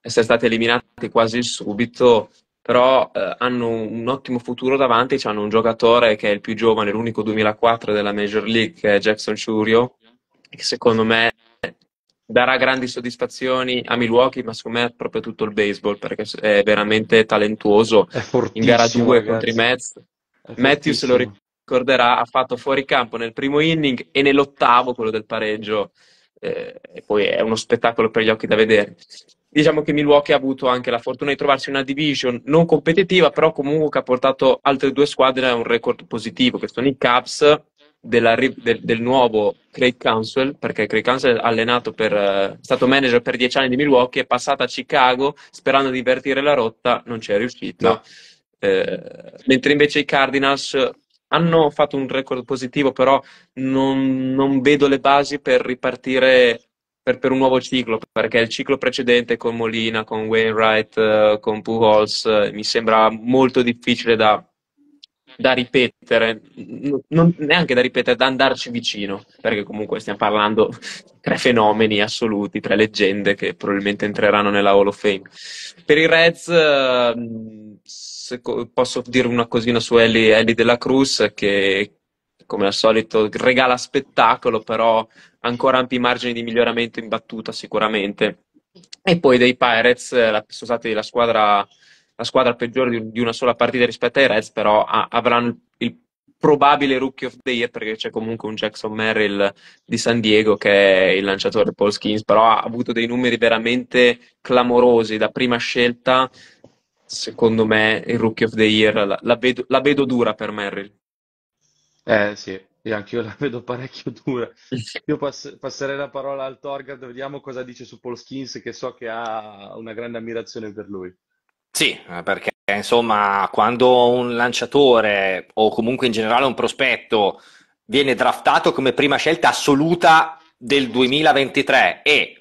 essere stati eliminati quasi subito, però eh, hanno un ottimo futuro davanti, hanno un giocatore che è il più giovane, l'unico 2004 della Major League, che è Jackson Ciurio, che secondo me darà grandi soddisfazioni a Milwaukee, ma secondo me è proprio tutto il baseball, perché è veramente talentuoso. È In gara 2 contro i Mets, Matthews lo ricorderà, ha fatto fuori campo nel primo inning e nell'ottavo quello del pareggio, eh, e poi è uno spettacolo per gli occhi da vedere diciamo che Milwaukee ha avuto anche la fortuna di trovarsi una division non competitiva, però comunque che ha portato altre due squadre a un record positivo, che sono i Caps della, del, del, nuovo Craig Council, perché Craig Council è allenato per, eh, è stato manager per dieci anni di Milwaukee, è passato a Chicago sperando di invertire la rotta, non ci è riuscito. No. Eh, mentre invece i Cardinals hanno fatto un record positivo, però non, non vedo le basi per ripartire per, per, un nuovo ciclo, perché il ciclo precedente con Molina, con Wainwright, eh, con Pujols eh, mi sembra molto difficile da, da ripetere, non, neanche da ripetere, da andarci vicino, perché comunque stiamo parlando di tre fenomeni assoluti, tre leggende che probabilmente entreranno nella Hall of Fame. Per i Reds ehm, posso dire una cosina su Ellie, Ellie della Cruz che come al solito regala spettacolo, però ancora ampi margini di miglioramento in battuta sicuramente. E poi dei Pirates, eh, la, sono stati la squadra, la squadra peggiore di, di, una sola partita rispetto ai Reds, però a, avranno il probabile rookie of the year perché c'è comunque un Jackson Merrill di San Diego che è il lanciatore Paul Skins, però ha avuto dei numeri veramente clamorosi da prima scelta. Secondo me il rookie of the year la, la, vedo, la vedo dura per Merrill. Eh sì, e anche io la vedo parecchio dura. Io pass- passerei la parola al Torgard, vediamo cosa dice su Paul Skins, che so che ha una grande ammirazione per lui. Sì, eh, perché insomma, quando un lanciatore o comunque in generale un prospetto viene draftato come prima scelta assoluta del 2023 e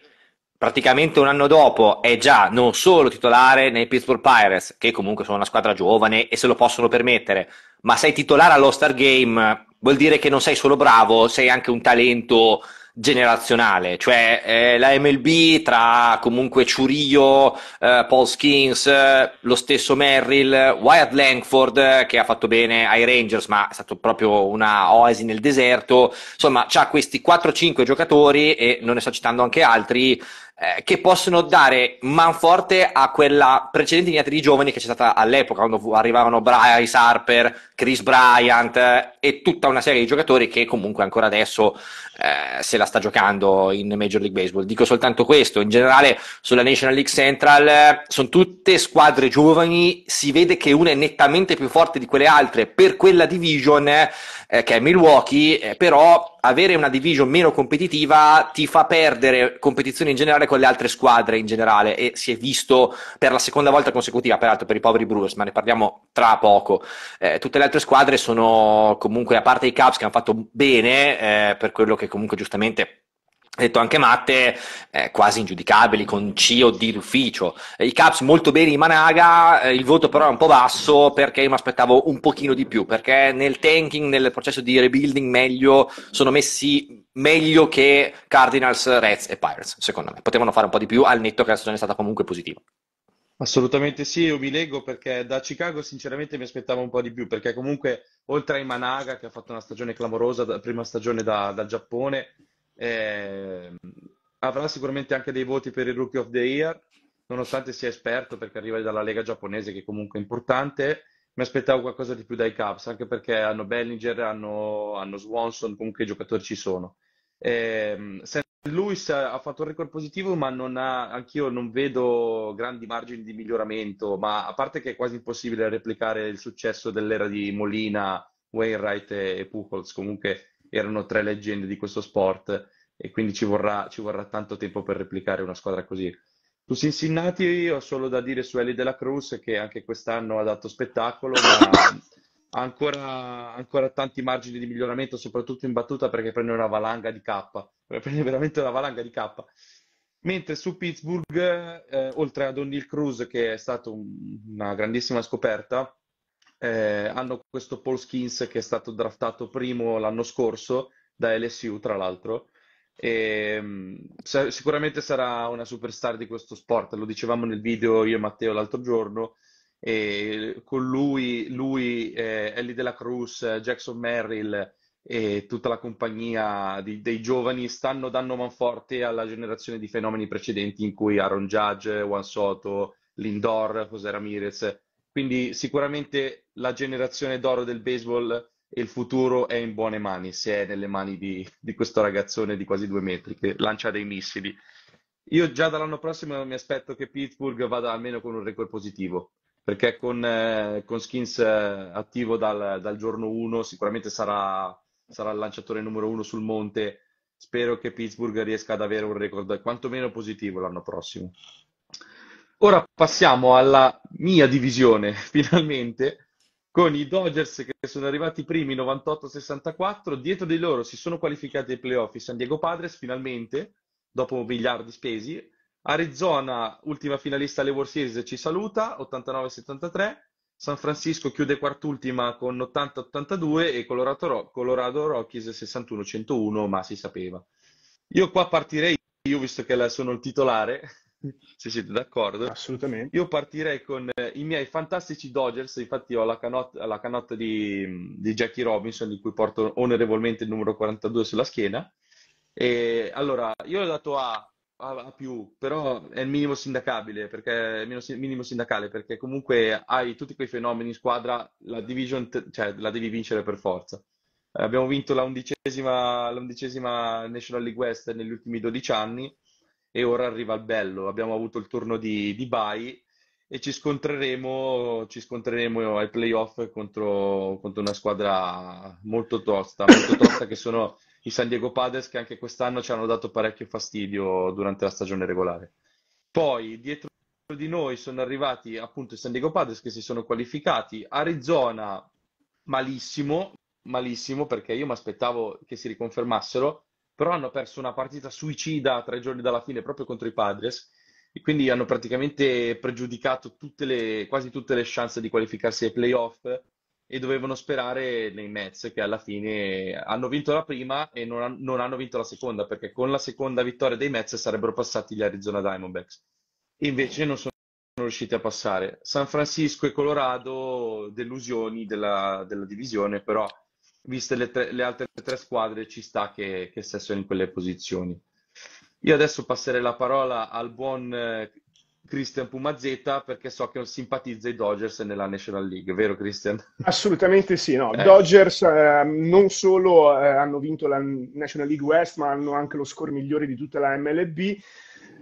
praticamente un anno dopo è già non solo titolare nei Pittsburgh Pirates, che comunque sono una squadra giovane e se lo possono permettere, ma sei titolare all'All Star Game vuol dire che non sei solo bravo, sei anche un talento generazionale, cioè eh, la MLB tra comunque Ciurio, eh, Paul Skins, eh, lo stesso Merrill, Wyatt Langford eh, che ha fatto bene ai Rangers ma è stato proprio una oasi nel deserto, insomma c'ha questi 4-5 giocatori e non ne sto citando anche altri eh, che possono dare manforte a quella precedente linea di giovani che c'è stata all'epoca, quando arrivavano Bryce Harper, Chris Bryant eh, e tutta una serie di giocatori che comunque ancora adesso eh, se la sta giocando in Major League Baseball. Dico soltanto questo, in generale sulla National League Central eh, sono tutte squadre giovani, si vede che una è nettamente più forte di quelle altre per quella division eh, che è Milwaukee, eh, però avere una division meno competitiva ti fa perdere competizioni in generale con le altre squadre in generale e si è visto per la seconda volta consecutiva, peraltro per i poveri Brewers, ma ne parliamo tra poco. Eh, tutte le altre squadre sono comunque, a parte i Caps che hanno fatto bene eh, per quello che comunque giustamente detto anche Matte, eh, quasi ingiudicabili con C o D d'ufficio. Eh, I Caps molto bene in Managa, eh, il voto però è un po' basso perché io mi aspettavo un pochino di più, perché nel tanking, nel processo di rebuilding meglio, sono messi meglio che Cardinals, Reds e Pirates, secondo me. Potevano fare un po' di più al netto che la stagione è stata comunque positiva. Assolutamente sì, io mi leggo perché da Chicago sinceramente mi aspettavo un po' di più, perché comunque oltre ai Managa che ha fatto una stagione clamorosa, prima stagione da, dal Giappone, eh, avrà sicuramente anche dei voti per il Rookie of the Year, nonostante sia esperto perché arriva dalla Lega giapponese che comunque è importante. Mi aspettavo qualcosa di più dai Cubs, anche perché hanno Bellinger, hanno, hanno Swanson, comunque i giocatori ci sono. Eh, St. Louis ha fatto un record positivo, ma non ha, anch'io non vedo grandi margini di miglioramento, ma a parte che è quasi impossibile replicare il successo dell'era di Molina, Wainwright e, e Pujols, comunque erano tre leggende di questo sport e quindi ci vorrà, ci vorrà tanto tempo per replicare una squadra così. Su Cincinnati ho solo da dire su Eli della Cruz che anche quest'anno ha dato spettacolo, ma ha ancora, ancora, tanti margini di miglioramento, soprattutto in battuta perché prende una valanga di K, prende veramente una valanga di K. Mentre su Pittsburgh, eh, oltre ad O'Neill Cruz che è stata un, una grandissima scoperta, eh, hanno questo Paul Skins che è stato draftato primo l'anno scorso da LSU, tra l'altro. E, ehm, sa- sicuramente sarà una superstar di questo sport, lo dicevamo nel video io e Matteo l'altro giorno. E con lui, lui eh, Ellie Della Cruz, Jackson Merrill e tutta la compagnia di, dei giovani stanno dando manforte alla generazione di fenomeni precedenti in cui Aaron Judge, Juan Soto, Lindor, José Ramirez quindi sicuramente la generazione d'oro del baseball e il futuro è in buone mani, se è nelle mani di, di questo ragazzone di quasi due metri che lancia dei missili. Io già dall'anno prossimo mi aspetto che Pittsburgh vada almeno con un record positivo, perché con, eh, con Skins eh, attivo dal, dal giorno 1 sicuramente sarà, sarà, il lanciatore numero uno sul monte. Spero che Pittsburgh riesca ad avere un record quantomeno positivo l'anno prossimo. Ora passiamo alla mia divisione, finalmente, con i Dodgers che sono arrivati primi 98-64, dietro di loro si sono qualificati ai playoff i San Diego Padres, finalmente, dopo miliardi spesi. Arizona, ultima finalista alle World Series, ci saluta, 89-73. San Francisco chiude quart'ultima con 80-82 e Colorado, Ro- Colorado Rockies 61-101, ma si sapeva. Io qua partirei, io visto che sono il titolare, se siete d'accordo. Assolutamente. Io partirei con eh, i miei fantastici Dodgers, infatti ho la canotta, la canotta di, di, Jackie Robinson, di cui porto onorevolmente il numero 42 sulla schiena. E, allora, io ho dato A, A, A più, però è il minimo sindacabile, perché, minimo sindacale, perché comunque hai tutti quei fenomeni in squadra, la division, cioè, la devi vincere per forza. Abbiamo vinto la undicesima, la undicesima National League West negli ultimi 12 anni, e ora arriva il bello. Abbiamo avuto il turno di, di bye e ci scontreremo, ci scontreremo ai playoff contro, contro una squadra molto tosta, molto tosta che sono i San Diego Padres che anche quest'anno ci hanno dato parecchio fastidio durante la stagione regolare. Poi dietro di noi sono arrivati appunto i San Diego Padres che si sono qualificati, Arizona malissimo, malissimo perché io mi aspettavo che si riconfermassero, però hanno perso una partita suicida tre giorni dalla fine proprio contro i Padres e quindi hanno praticamente pregiudicato tutte le, quasi tutte le chance di qualificarsi ai playoff e dovevano sperare nei Mets che alla fine hanno vinto la prima e non, non, hanno vinto la seconda perché con la seconda vittoria dei Mets sarebbero passati gli Arizona Diamondbacks e invece non sono riusciti a passare San Francisco e Colorado delusioni della, della divisione però viste le, tre, le altre tre squadre, ci sta che, che stessero in quelle posizioni. Io adesso passerei la parola al buon eh, Christian Pumazzetta perché so che simpatizza i Dodgers nella National League, vero Christian? Assolutamente sì, no. Eh. Dodgers eh, non solo eh, hanno vinto la National League West, ma hanno anche lo score migliore di tutta la MLB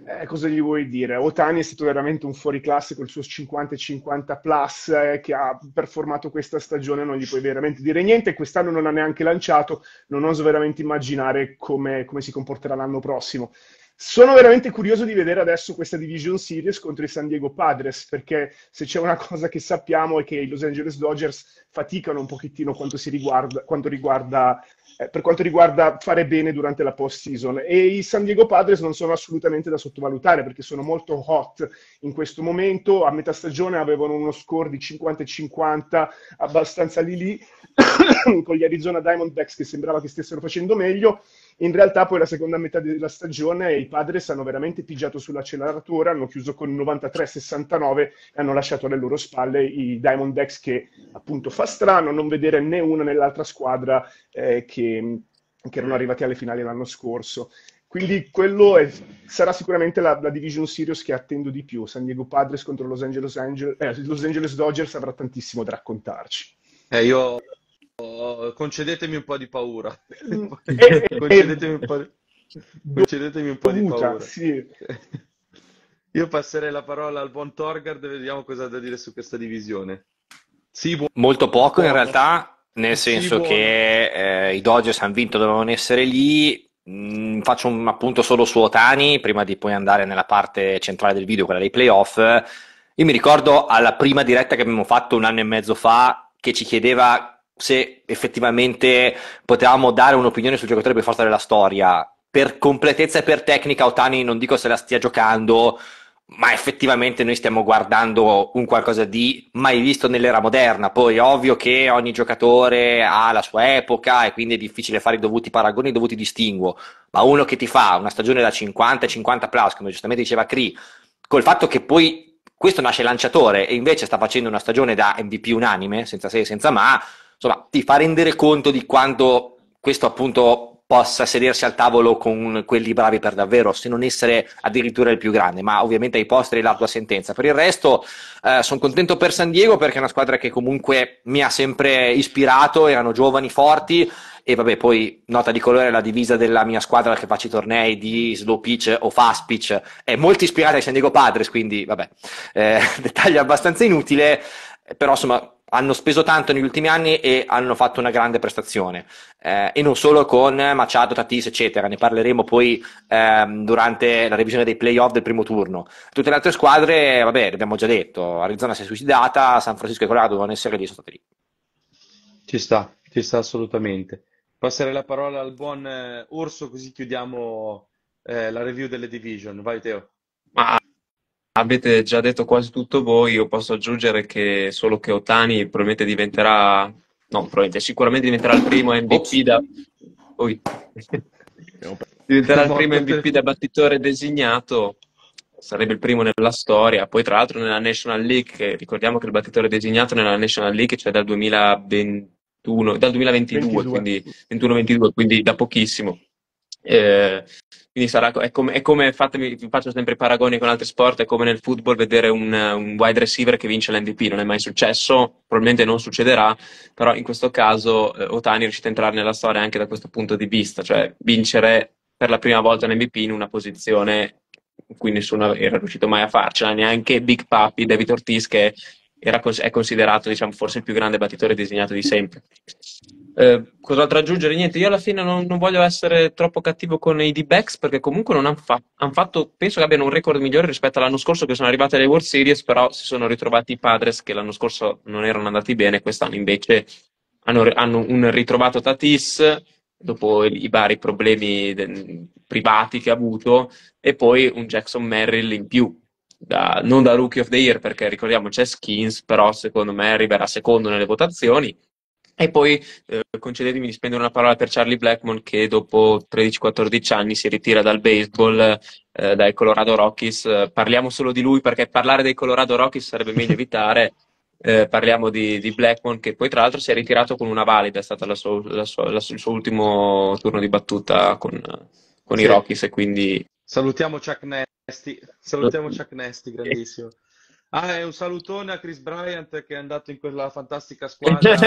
eh, cosa gli vuoi dire? Otani è stato veramente un fuoriclasse col suo 50-50 plus eh, che ha performato questa stagione, non gli puoi veramente dire niente. Quest'anno non ha neanche lanciato, non oso veramente immaginare come, come si comporterà l'anno prossimo. Sono veramente curioso di vedere adesso questa Division Series contro i San Diego Padres, perché se c'è una cosa che sappiamo è che i Los Angeles Dodgers faticano un pochettino quanto, riguarda, quanto riguarda eh, per quanto riguarda fare bene durante la post-season. E i San Diego Padres non sono assolutamente da sottovalutare perché sono molto hot in questo momento. A metà stagione avevano uno score di 50-50 abbastanza lì lì con gli Arizona Diamondbacks che sembrava che stessero facendo meglio in realtà poi la seconda metà della stagione i Padres hanno veramente pigiato sull'acceleratore, hanno chiuso con 93-69 e hanno lasciato alle loro spalle i Diamondbacks che appunto fa strano non vedere né una né l'altra squadra eh, che, che erano arrivati alle finali l'anno scorso. Quindi quello è, sarà sicuramente la, la, division series che attendo di più. San Diego Padres contro Los Angeles, Angel, eh, Los Angeles Dodgers avrà tantissimo da raccontarci. Eh, io concedetemi un po' di paura. Mm. concedetemi un po' di, concedetemi un po di paura. Sì. Io passerei la parola al buon Torgard e vediamo cosa ha da dire su questa divisione. Sì, buon... Molto poco in realtà, nel senso buon... che eh, i Dodgers hanno vinto, dovevano essere lì. Mm, faccio un appunto solo su Otani prima di poi andare nella parte centrale del video, quella dei playoff. Io mi ricordo alla prima diretta che abbiamo fatto un anno e mezzo fa che ci chiedeva se effettivamente potevamo dare un'opinione sul giocatore per forza della storia, per completezza e per tecnica Otani non dico se la stia giocando, ma effettivamente noi stiamo guardando un qualcosa di mai visto nell'era moderna. Poi ovvio che ogni giocatore ha la sua epoca e quindi è difficile fare i dovuti paragoni, i dovuti distinguo, ma uno che ti fa una stagione da 50 50 plus, come giustamente diceva Cree, col fatto che poi questo nasce lanciatore e invece sta facendo una stagione da MVP unanime, senza se e senza ma, insomma, ti fa rendere conto di quanto questo appunto possa sedersi al tavolo con quelli bravi per davvero, se non essere addirittura il più grande, ma ovviamente ai posteri la tua sentenza. Per il resto eh, sono contento per San Diego perché è una squadra che comunque mi ha sempre ispirato, erano giovani, forti, e vabbè poi nota di colore la divisa della mia squadra che faccio i tornei di slow pitch o fast pitch è molto ispirata ai San Diego Padres quindi vabbè eh, dettaglio abbastanza inutile però insomma hanno speso tanto negli ultimi anni e hanno fatto una grande prestazione. Eh, e non solo con Machado, Tatis, eccetera, ne parleremo poi ehm, durante la revisione dei playoff del primo turno. Tutte le altre squadre, vabbè, l'abbiamo già detto, Arizona si è suicidata, San Francisco e Colorado dovevano essere lì, sono stati lì. Ci sta, ci sta assolutamente. Passerei la parola al buon eh, Orso, così chiudiamo eh, la review delle division. Vai, Teo. Ma avete già detto quasi tutto voi, io posso aggiungere che solo che Otani probabilmente diventerà, no, probabilmente, sicuramente diventerà il primo MVP da... Oi. diventerà il primo MVP da battitore designato, sarebbe il primo nella storia. Poi tra l'altro nella National League, ricordiamo che il battitore designato nella National League c'è cioè dal 2021, dal 2022, 22. quindi 21-22, quindi da pochissimo. Eh, quindi sarà, è come, è come fatemi, faccio sempre i paragoni con altri sport, è come nel football vedere un, un wide receiver che vince l'MVP, non è mai successo, probabilmente non succederà, però in questo caso eh, Otani è riuscito a entrare nella storia anche da questo punto di vista, cioè vincere per la prima volta l'MVP in una posizione in cui nessuno era riuscito mai a farcela, neanche Big Papi, David Ortiz, che era, è considerato diciamo, forse il più grande battitore disegnato di sempre. Eh, cos'altro aggiungere? Niente, io alla fine non, non, voglio essere troppo cattivo con i D-backs perché comunque non hanno fa- han fatto, penso che abbiano un record migliore rispetto all'anno scorso che sono arrivate alle World Series, però si sono ritrovati i Padres che l'anno scorso non erano andati bene, quest'anno invece hanno, hanno un ritrovato Tatis dopo i, i vari problemi de- privati che ha avuto e poi un Jackson Merrill in più. Da, non da Rookie of the Year perché ricordiamo c'è Skins, però secondo me arriverà secondo nelle votazioni e poi eh, concedetemi di spendere una parola per Charlie Blackmon che dopo 13-14 anni si ritira dal baseball, eh, dai Colorado Rockies. Parliamo solo di lui perché parlare dei Colorado Rockies sarebbe meglio evitare. Eh, parliamo di, di, Blackmon che poi tra l'altro si è ritirato con una valida, è stato il suo ultimo turno di battuta con, con sì. i Rockies e quindi... Salutiamo Chuck Nesti, salutiamo Chuck Nesti, grandissimo. Ah, è un salutone a Chris Bryant che è andato in quella fantastica squadra.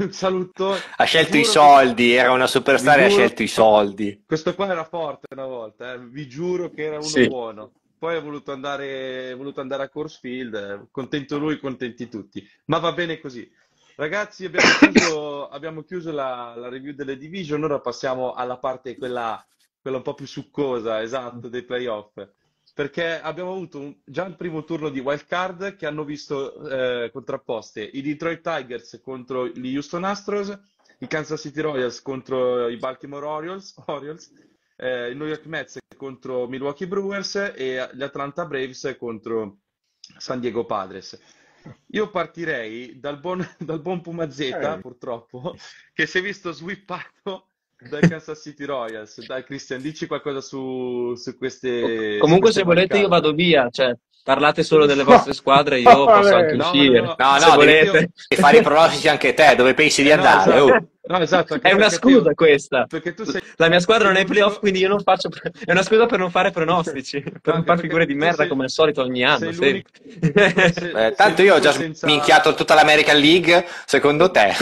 un Salutone. Ha scelto i soldi, che... era una superstar e ha scelto i soldi. Questo qua era forte una volta, eh. vi giuro che era uno sì. buono. Poi è voluto andare, è voluto andare a Corsfield, eh. contento lui, contenti tutti. Ma va bene così. Ragazzi, abbiamo chiuso, abbiamo chiuso la, la, review delle division, ora passiamo alla parte quella, quella un po' più succosa, esatto, dei playoff perché abbiamo avuto un, già il primo turno di wild card che hanno visto eh, contrapposte i Detroit Tigers contro gli Houston Astros, i Kansas City Royals contro i Baltimore Orioles, Orioles eh, i New York Mets contro Milwaukee Brewers e gli Atlanta Braves contro San Diego Padres. Io partirei dal buon, dal buon Pumazetta, hey. purtroppo, che si è visto swippato dai Kansas City Royals. Dai, Christian, dici qualcosa su, su queste. Comunque, su queste se volete, io vado via. Cioè, parlate solo delle vostre squadre, io oh, posso anche uscire. No, no, no, se no volete. Io... fare i pronostici anche te, dove pensi di eh, andare. Esatto. Uh. No, esatto. Oh. esatto è una scusa io... questa. Sei... La mia squadra non è ai playoff, quindi io non faccio. È una scusa per non fare pronostici, per non fare figure di merda sei... come al solito ogni anno. Sei se... eh, tanto io ho già senza... minchiato tutta l'American League, secondo te?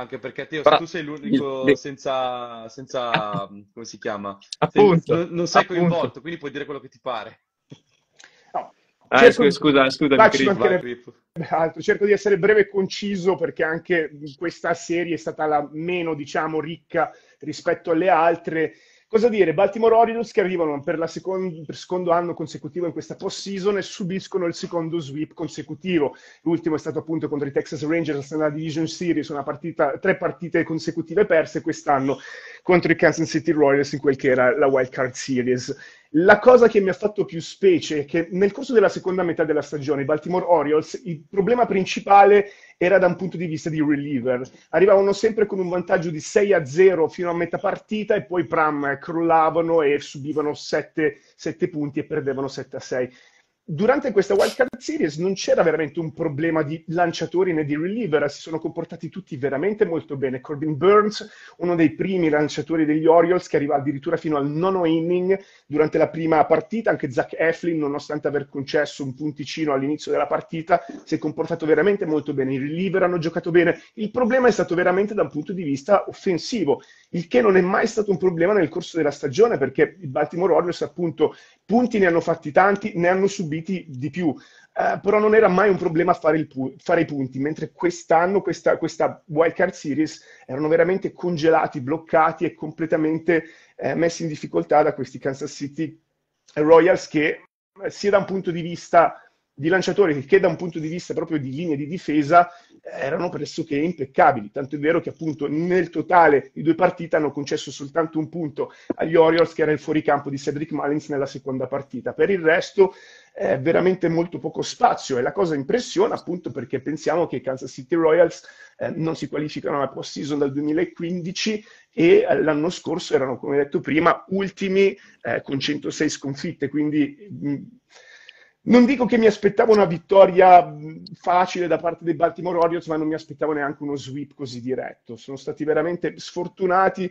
Anche perché Teo, Però... tu sei l'unico senza, senza come si chiama? Appunto. Sei, non sei appunto. coinvolto, quindi puoi dire quello che ti pare. No. Ah, cerco... scusa, scusa, Altro. Cerco di essere breve e conciso perché anche questa serie è stata la meno, diciamo, ricca rispetto alle altre Cosa dire? Baltimore Orioles che arrivano per, il second, secondo anno consecutivo in questa postseason e subiscono il secondo sweep consecutivo. L'ultimo è stato appunto contro i Texas Rangers nella Division Series, partita, tre partite consecutive perse quest'anno contro i Kansas City Royals in quel che era la Wild Card Series. La cosa che mi ha fatto più specie è che nel corso della seconda metà della stagione i Baltimore Orioles il problema principale è era da un punto di vista di reliever. Arrivavano sempre con un vantaggio di 6 a 0 fino a metà partita e poi Pram eh, crollavano e subivano 7, 7 punti e perdevano 7 a 6 durante questa wildcard series non c'era veramente un problema di lanciatori né di reliever, si sono comportati tutti veramente molto bene. Corbin Burns, uno dei primi lanciatori degli Orioles, che arriva addirittura fino al nono inning durante la prima partita, anche Zach Eflin, nonostante aver concesso un punticino all'inizio della partita, si è comportato veramente molto bene. I reliever hanno giocato bene. Il problema è stato veramente da un punto di vista offensivo, il che non è mai stato un problema nel corso della stagione, perché i Baltimore Orioles, appunto, punti ne hanno fatti tanti, ne hanno subito colpiti di più. Eh, però non era mai un problema fare, il pu- fare i punti, mentre quest'anno, questa, questa Card series, erano veramente congelati, bloccati e completamente eh, messi in difficoltà da questi Kansas City Royals che eh, sia da un punto di vista di lanciatori che da un punto di vista proprio di linea di difesa eh, erano pressoché impeccabili, tanto è vero che appunto nel totale di due partite hanno concesso soltanto un punto agli Orioles che era il fuoricampo di Cedric Mullins nella seconda partita, per il resto eh, veramente molto poco spazio e la cosa impressiona appunto perché pensiamo che i Kansas City Royals eh, non si qualificano alla post season dal 2015 e eh, l'anno scorso erano, come detto prima, ultimi eh, con 106 sconfitte, quindi mh, mm, non dico che mi aspettavo una vittoria mm, facile da parte dei Baltimore Orioles, ma non mi aspettavo neanche uno sweep così diretto. Sono stati veramente sfortunati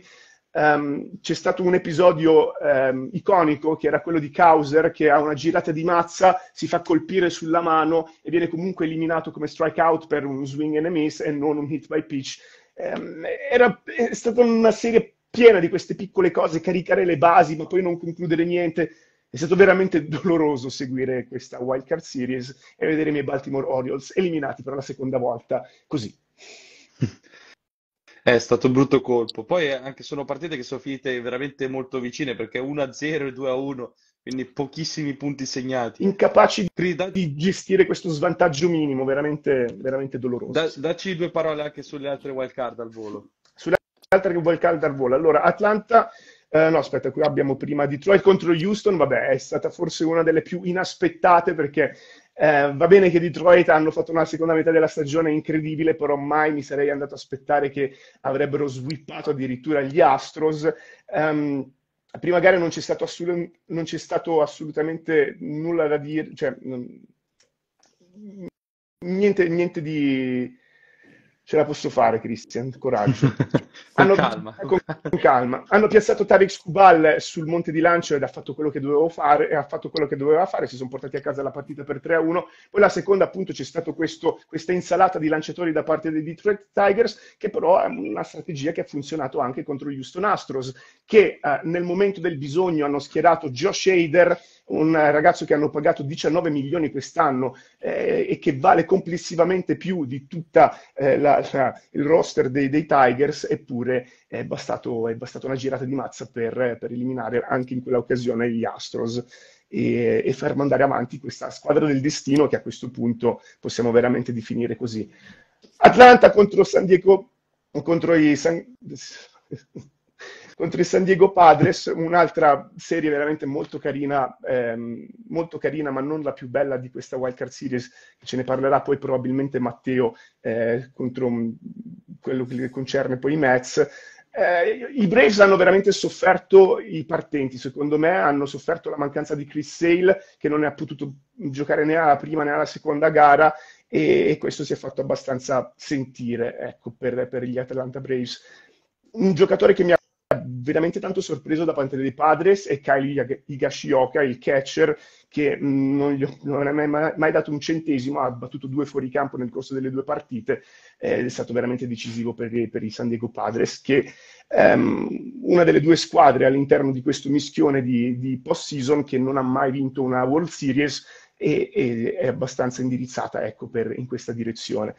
Um, c'è stato un episodio um, iconico che era quello di Kauser che ha una girata di mazza si fa colpire sulla mano e viene comunque eliminato come strikeout per un swing and a miss e non un hit by pitch. Um, era, è stata una serie piena di queste piccole cose, caricare le basi ma poi non concludere niente. È stato veramente doloroso seguire questa Wild Card series e vedere i miei Baltimore Orioles eliminati per la seconda volta così. È stato un brutto colpo. Poi eh, anche sono partite che sono finite veramente molto vicine perché 1-0 e 2-1, quindi pochissimi punti segnati. Incapaci di gestire questo svantaggio minimo, veramente, veramente doloroso. Da, dacci due parole anche sulle altre wild card al volo. Sulle altre wild card al volo. Allora, Atlanta Uh, no, aspetta, qui abbiamo prima Detroit contro Houston, vabbè, è stata forse una delle più inaspettate perché eh, va bene che Detroit hanno fatto una seconda metà della stagione incredibile, però mai mi sarei andato a aspettare che avrebbero swippato addirittura gli Astros. Um, ehm, a prima gara non c'è, assolut- non c'è stato, assolutamente nulla da dire, cioè, niente, niente di... Ce la posso fare, Christian, coraggio. Hanno calma. Con, con calma. Hanno piazzato Tarek Skubal sul monte di lancio ed ha fatto quello che doveva fare, ha fatto quello che doveva fare, si sono portati a casa la partita per 3-1. Poi la seconda appunto c'è stata questa insalata di lanciatori da parte dei Detroit Tigers, che però è una strategia che ha funzionato anche contro gli Houston Astros, che eh, nel momento del bisogno hanno schierato Josh Hader, un ragazzo che hanno pagato 19 milioni quest'anno eh, e che vale complessivamente più di tutto eh, il roster dei, dei Tigers, eppure oppure è bastato, è bastato una girata di mazza per, per eliminare anche in quella occasione gli Astros e, e far mandare avanti questa squadra del destino che a questo punto possiamo veramente definire così. Atlanta contro San Diego, contro i San contro i San Diego Padres, un'altra serie veramente molto carina, ehm, molto carina, ma non la più bella di questa Wildcard Series, ce ne parlerà poi probabilmente Matteo eh, contro mm, quello che concerne poi i Mets. Eh, I Braves hanno veramente sofferto i partenti, secondo me hanno sofferto la mancanza di Chris Sale che non ha potuto giocare né alla prima né alla seconda gara e, e questo si è fatto abbastanza sentire ecco, per, per gli Atlanta Braves. Un giocatore che mi ha veramente tanto sorpreso da parte dei Padres e Kyle Higashioka, il catcher, che mm, non, gli, non è mai, mai, dato un centesimo, ha battuto due fuoricampo nel corso delle due partite eh, ed è stato veramente decisivo per, per i San Diego Padres, che ehm, una delle due squadre all'interno di questo mischione di, di post-season che non ha mai vinto una World Series e, e è abbastanza indirizzata ecco, per, in questa direzione.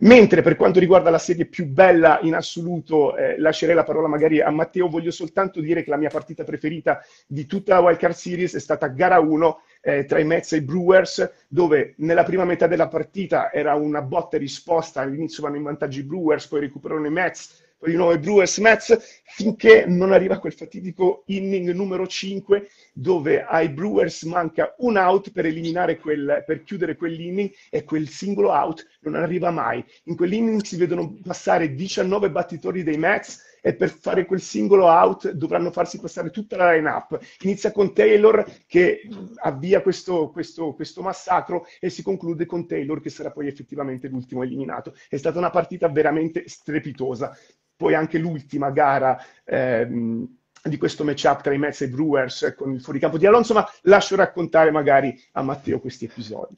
Mentre per quanto riguarda la serie più bella in assoluto, eh, lascerei la parola magari a Matteo, voglio soltanto dire che la mia partita preferita di tutta la Wildcard Series è stata gara 1 eh, tra i Mets e i Brewers, dove nella prima metà della partita era una botta risposta, all'inizio vanno in vantaggio i Brewers, poi recuperano i Mets, per i nuovi Brewers Mets, finché non arriva quel fatidico inning numero 5 dove ai Brewers manca un out per eliminare quel, per chiudere quell'inning e quel singolo out non arriva mai. In quell'inning si vedono passare 19 battitori dei Mets e per fare quel singolo out dovranno farsi passare tutta la line-up. Inizia con Taylor che avvia questo, questo, questo, massacro e si conclude con Taylor che sarà poi effettivamente l'ultimo eliminato. È stata una partita veramente strepitosa poi anche l'ultima gara ehm, di questo matchup tra i Mets e i Brewers eh, con il fuoricampo di Alonso, ma lascio raccontare magari a Matteo questi episodi.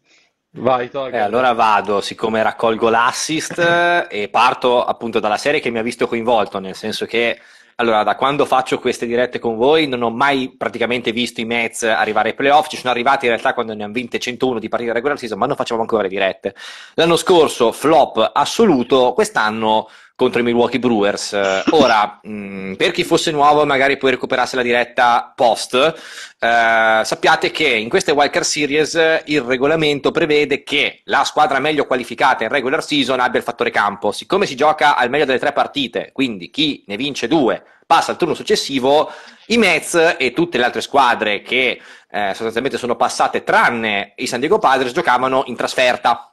Vai, eh, allora vado, siccome raccolgo l'assist eh, e parto appunto dalla serie che mi ha visto coinvolto, nel senso che allora, da quando faccio queste dirette con voi non ho mai praticamente visto i Mets arrivare ai playoff, ci sono arrivati in realtà quando ne hanno vinte 101 di partita regular season, ma non facciamo ancora le dirette. L'anno scorso flop assoluto, quest'anno contro i Milwaukee Brewers. Eh, ora, mh, mm, per chi fosse nuovo e magari poi recuperasse la diretta post, eh, sappiate che in queste Wildcard Series il regolamento prevede che la squadra meglio qualificata in regular season abbia il fattore campo. Siccome si gioca al meglio delle tre partite, quindi chi ne vince due passa al turno successivo, i Mets e tutte le altre squadre che eh, sostanzialmente sono passate tranne i San Diego Padres giocavano in trasferta.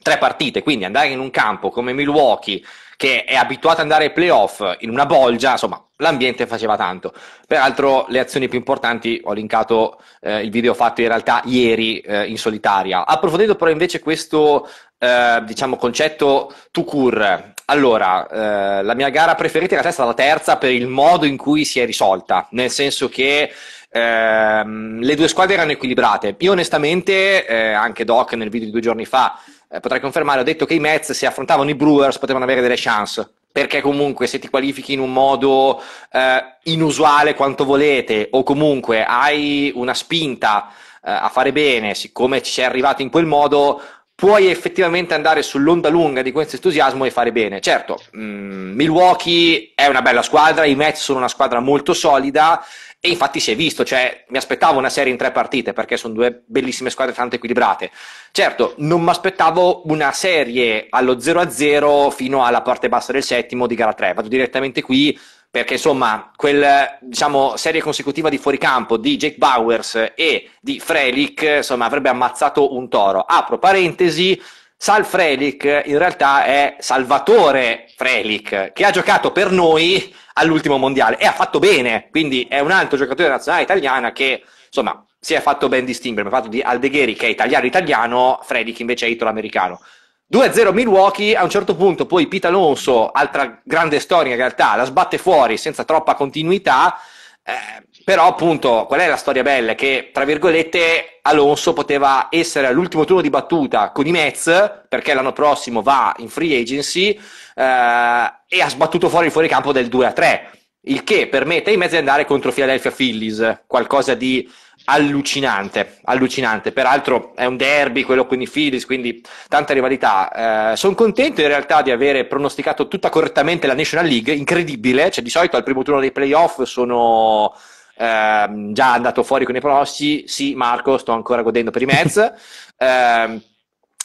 Tre partite, quindi andare in un campo come Milwaukee che è abituata ad andare ai playoff in una bolgia, insomma, l'ambiente faceva tanto. Peraltro le azioni più importanti ho linkato eh, il video fatto in realtà ieri eh, in solitaria. Approfondendo però invece questo eh, diciamo concetto to cure. Allora, eh, la mia gara preferita in realtà è stata la terza per il modo in cui si è risolta, nel senso che ehm, le due squadre erano equilibrate. Io onestamente, eh, anche Doc nel video di due giorni fa, eh, potrai confermare, ho detto che i Mets se affrontavano i Brewers potevano avere delle chance perché comunque se ti qualifichi in un modo eh, inusuale quanto volete o comunque hai una spinta eh, a fare bene, siccome ci sei arrivato in quel modo, puoi effettivamente andare sull'onda lunga di questo entusiasmo e fare bene. Certo, mh, mm, Milwaukee è una bella squadra, i Mets sono una squadra molto solida e infatti si è visto, cioè mi aspettavo una serie in tre partite perché sono due bellissime squadre tanto equilibrate. Certo, non mi aspettavo una serie allo 0-0 fino alla parte bassa del settimo di gara 3. Vado direttamente qui perché insomma, quella diciamo, serie consecutiva di fuoricampo di Jake Bowers e di Frelick insomma, avrebbe ammazzato un toro. Apro parentesi, Sal Frelick in realtà è Salvatore Frelick, che ha giocato per noi all'ultimo mondiale e ha fatto bene, quindi è un altro giocatore nazionale italiana che Insomma, si è fatto ben distinguere, abbiamo fatto di Aldegheri che è italiano-italiano, Freddy che invece è italo-americano. 2-0 Milwaukee, a un certo punto poi Pete Alonso, altra grande storia in realtà, la sbatte fuori senza troppa continuità, eh, però appunto qual è la storia bella? Che tra virgolette Alonso poteva essere all'ultimo turno di battuta con i Mets, perché l'anno prossimo va in free agency, eh, e ha sbattuto fuori il fuoricampo del 2-3 il che permette ai mezzi di andare contro Philadelphia Phillies, qualcosa di allucinante, allucinante. Peraltro è un derby quello con i Phillies, quindi tanta rivalità. Eh, Sono contento in realtà di avere pronosticato tutta correttamente la National League, incredibile, cioè di solito al primo turno dei playoff sono eh, già andato fuori con i pronostici, sì Marco, sto ancora godendo per i Mets, eh,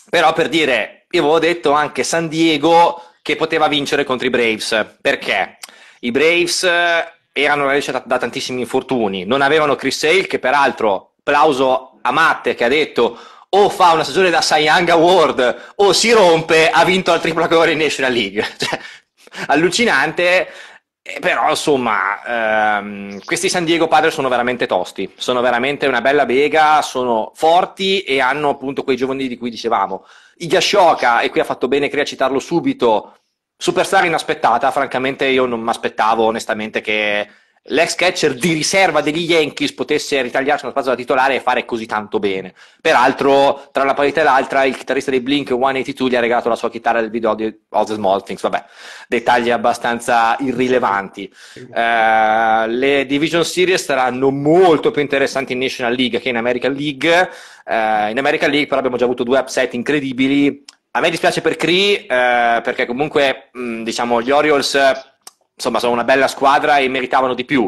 però per dire, io avevo detto anche San Diego che poteva vincere contro i Braves, perché? I Braves eh, erano una recita da tantissimi infortuni, non avevano Chris Hale che peraltro, plauso a Matte che ha detto o fa una stagione da Cy Young Award o si rompe, ha vinto al tripla cover in National League. Cioè, allucinante, eh, però insomma, ehm, questi San Diego Padre sono veramente tosti, sono veramente una bella bega, sono forti e hanno appunto quei giovani di cui dicevamo. Igashoka, e qui ha fatto bene Crea a citarlo subito, Superstar inaspettata, francamente io non mi aspettavo onestamente che l'ex catcher di riserva degli Yankees potesse ritagliarsi una spazio da titolare e fare così tanto bene. Peraltro, tra una partita e l'altra, il chitarrista dei Blink 182 gli ha regalato la sua chitarra del video di All the Small Things. Vabbè, dettagli abbastanza irrilevanti. Eh, le Division Series saranno molto più interessanti in National League che in American League. Eh, in American League, però, abbiamo già avuto due upset incredibili. A me dispiace per Cree, eh, perché comunque mh, diciamo, gli Orioles insomma, sono una bella squadra e meritavano di più.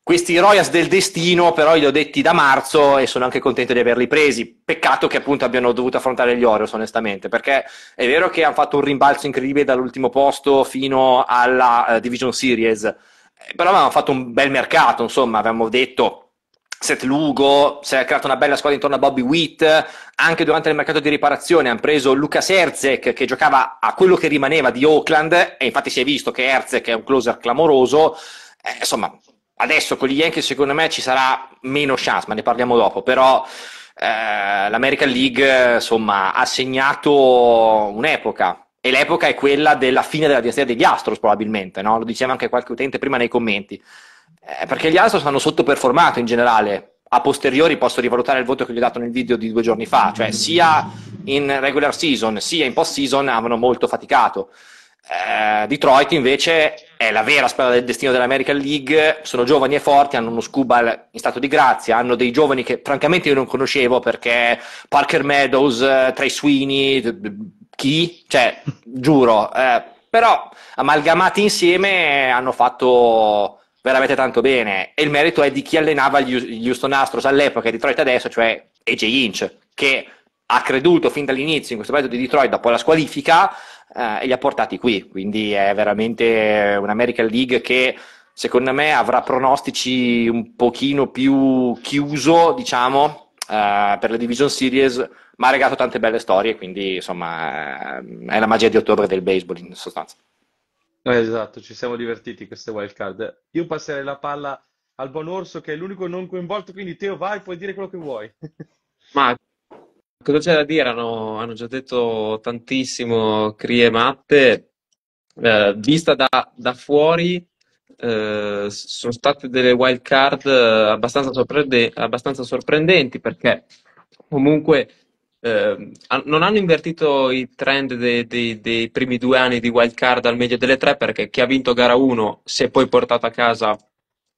Questi Royals del destino, però, li ho detti da marzo e sono anche contento di averli presi. Peccato che appunto abbiano dovuto affrontare gli Orioles, onestamente, perché è vero che hanno fatto un rimbalzo incredibile dall'ultimo posto fino alla uh, Division Series, eh, però avevano fatto un bel mercato, insomma, avevamo detto Seth Lugo, si è creata una bella squadra intorno a Bobby Witt, anche durante il mercato di riparazione hanno preso Lucas Herzek che giocava a quello che rimaneva di Oakland e infatti si è visto che Herzek è un closer clamoroso, eh, insomma adesso con gli Yankees secondo me ci sarà meno chance, ma ne parliamo dopo, però eh, l'American League insomma ha segnato un'epoca e l'epoca è quella della fine della dinastia degli Astros probabilmente, no? lo diceva anche qualche utente prima nei commenti. Eh, perché gli Astros hanno sottoperformato in generale. A posteriori posso rivalutare il voto che gli ho dato nel video di due giorni fa, cioè sia in regular season sia in post season avevano molto faticato. Eh, Detroit invece è la vera spada del destino dell'American League, sono giovani e forti, hanno uno Scubal in stato di grazia, hanno dei giovani che francamente io non conoscevo perché Parker Meadows, eh, Trey Sweeney, chi? Cioè, giuro, eh, però amalgamati insieme hanno fatto veramente tanto bene e il merito è di chi allenava gli Houston Astros all'epoca e Detroit adesso, cioè AJ Inch, che ha creduto fin dall'inizio in questo progetto di Detroit dopo la squalifica eh, e li ha portati qui, quindi è veramente un'American League che secondo me avrà pronostici un pochino più chiuso, diciamo, eh, per le Division Series, ma ha regato tante belle storie, quindi insomma eh, è la magia di ottobre del baseball in sostanza. Eh, esatto, ci siamo divertiti queste wild card. Io passerei la palla al buon Orso che è l'unico non coinvolto, quindi Teo vai, puoi dire quello che vuoi. Ma cosa c'è da dire? Hanno, hanno già detto tantissimo Crie e Matte. Eh, vista da, da fuori, eh, sono state delle wild card eh, abbastanza, sorprendenti, abbastanza sorprendenti perché comunque eh, non hanno invertito i trend dei, dei, dei primi due anni di wildcard al meglio delle tre perché chi ha vinto gara 1 si è poi portato a casa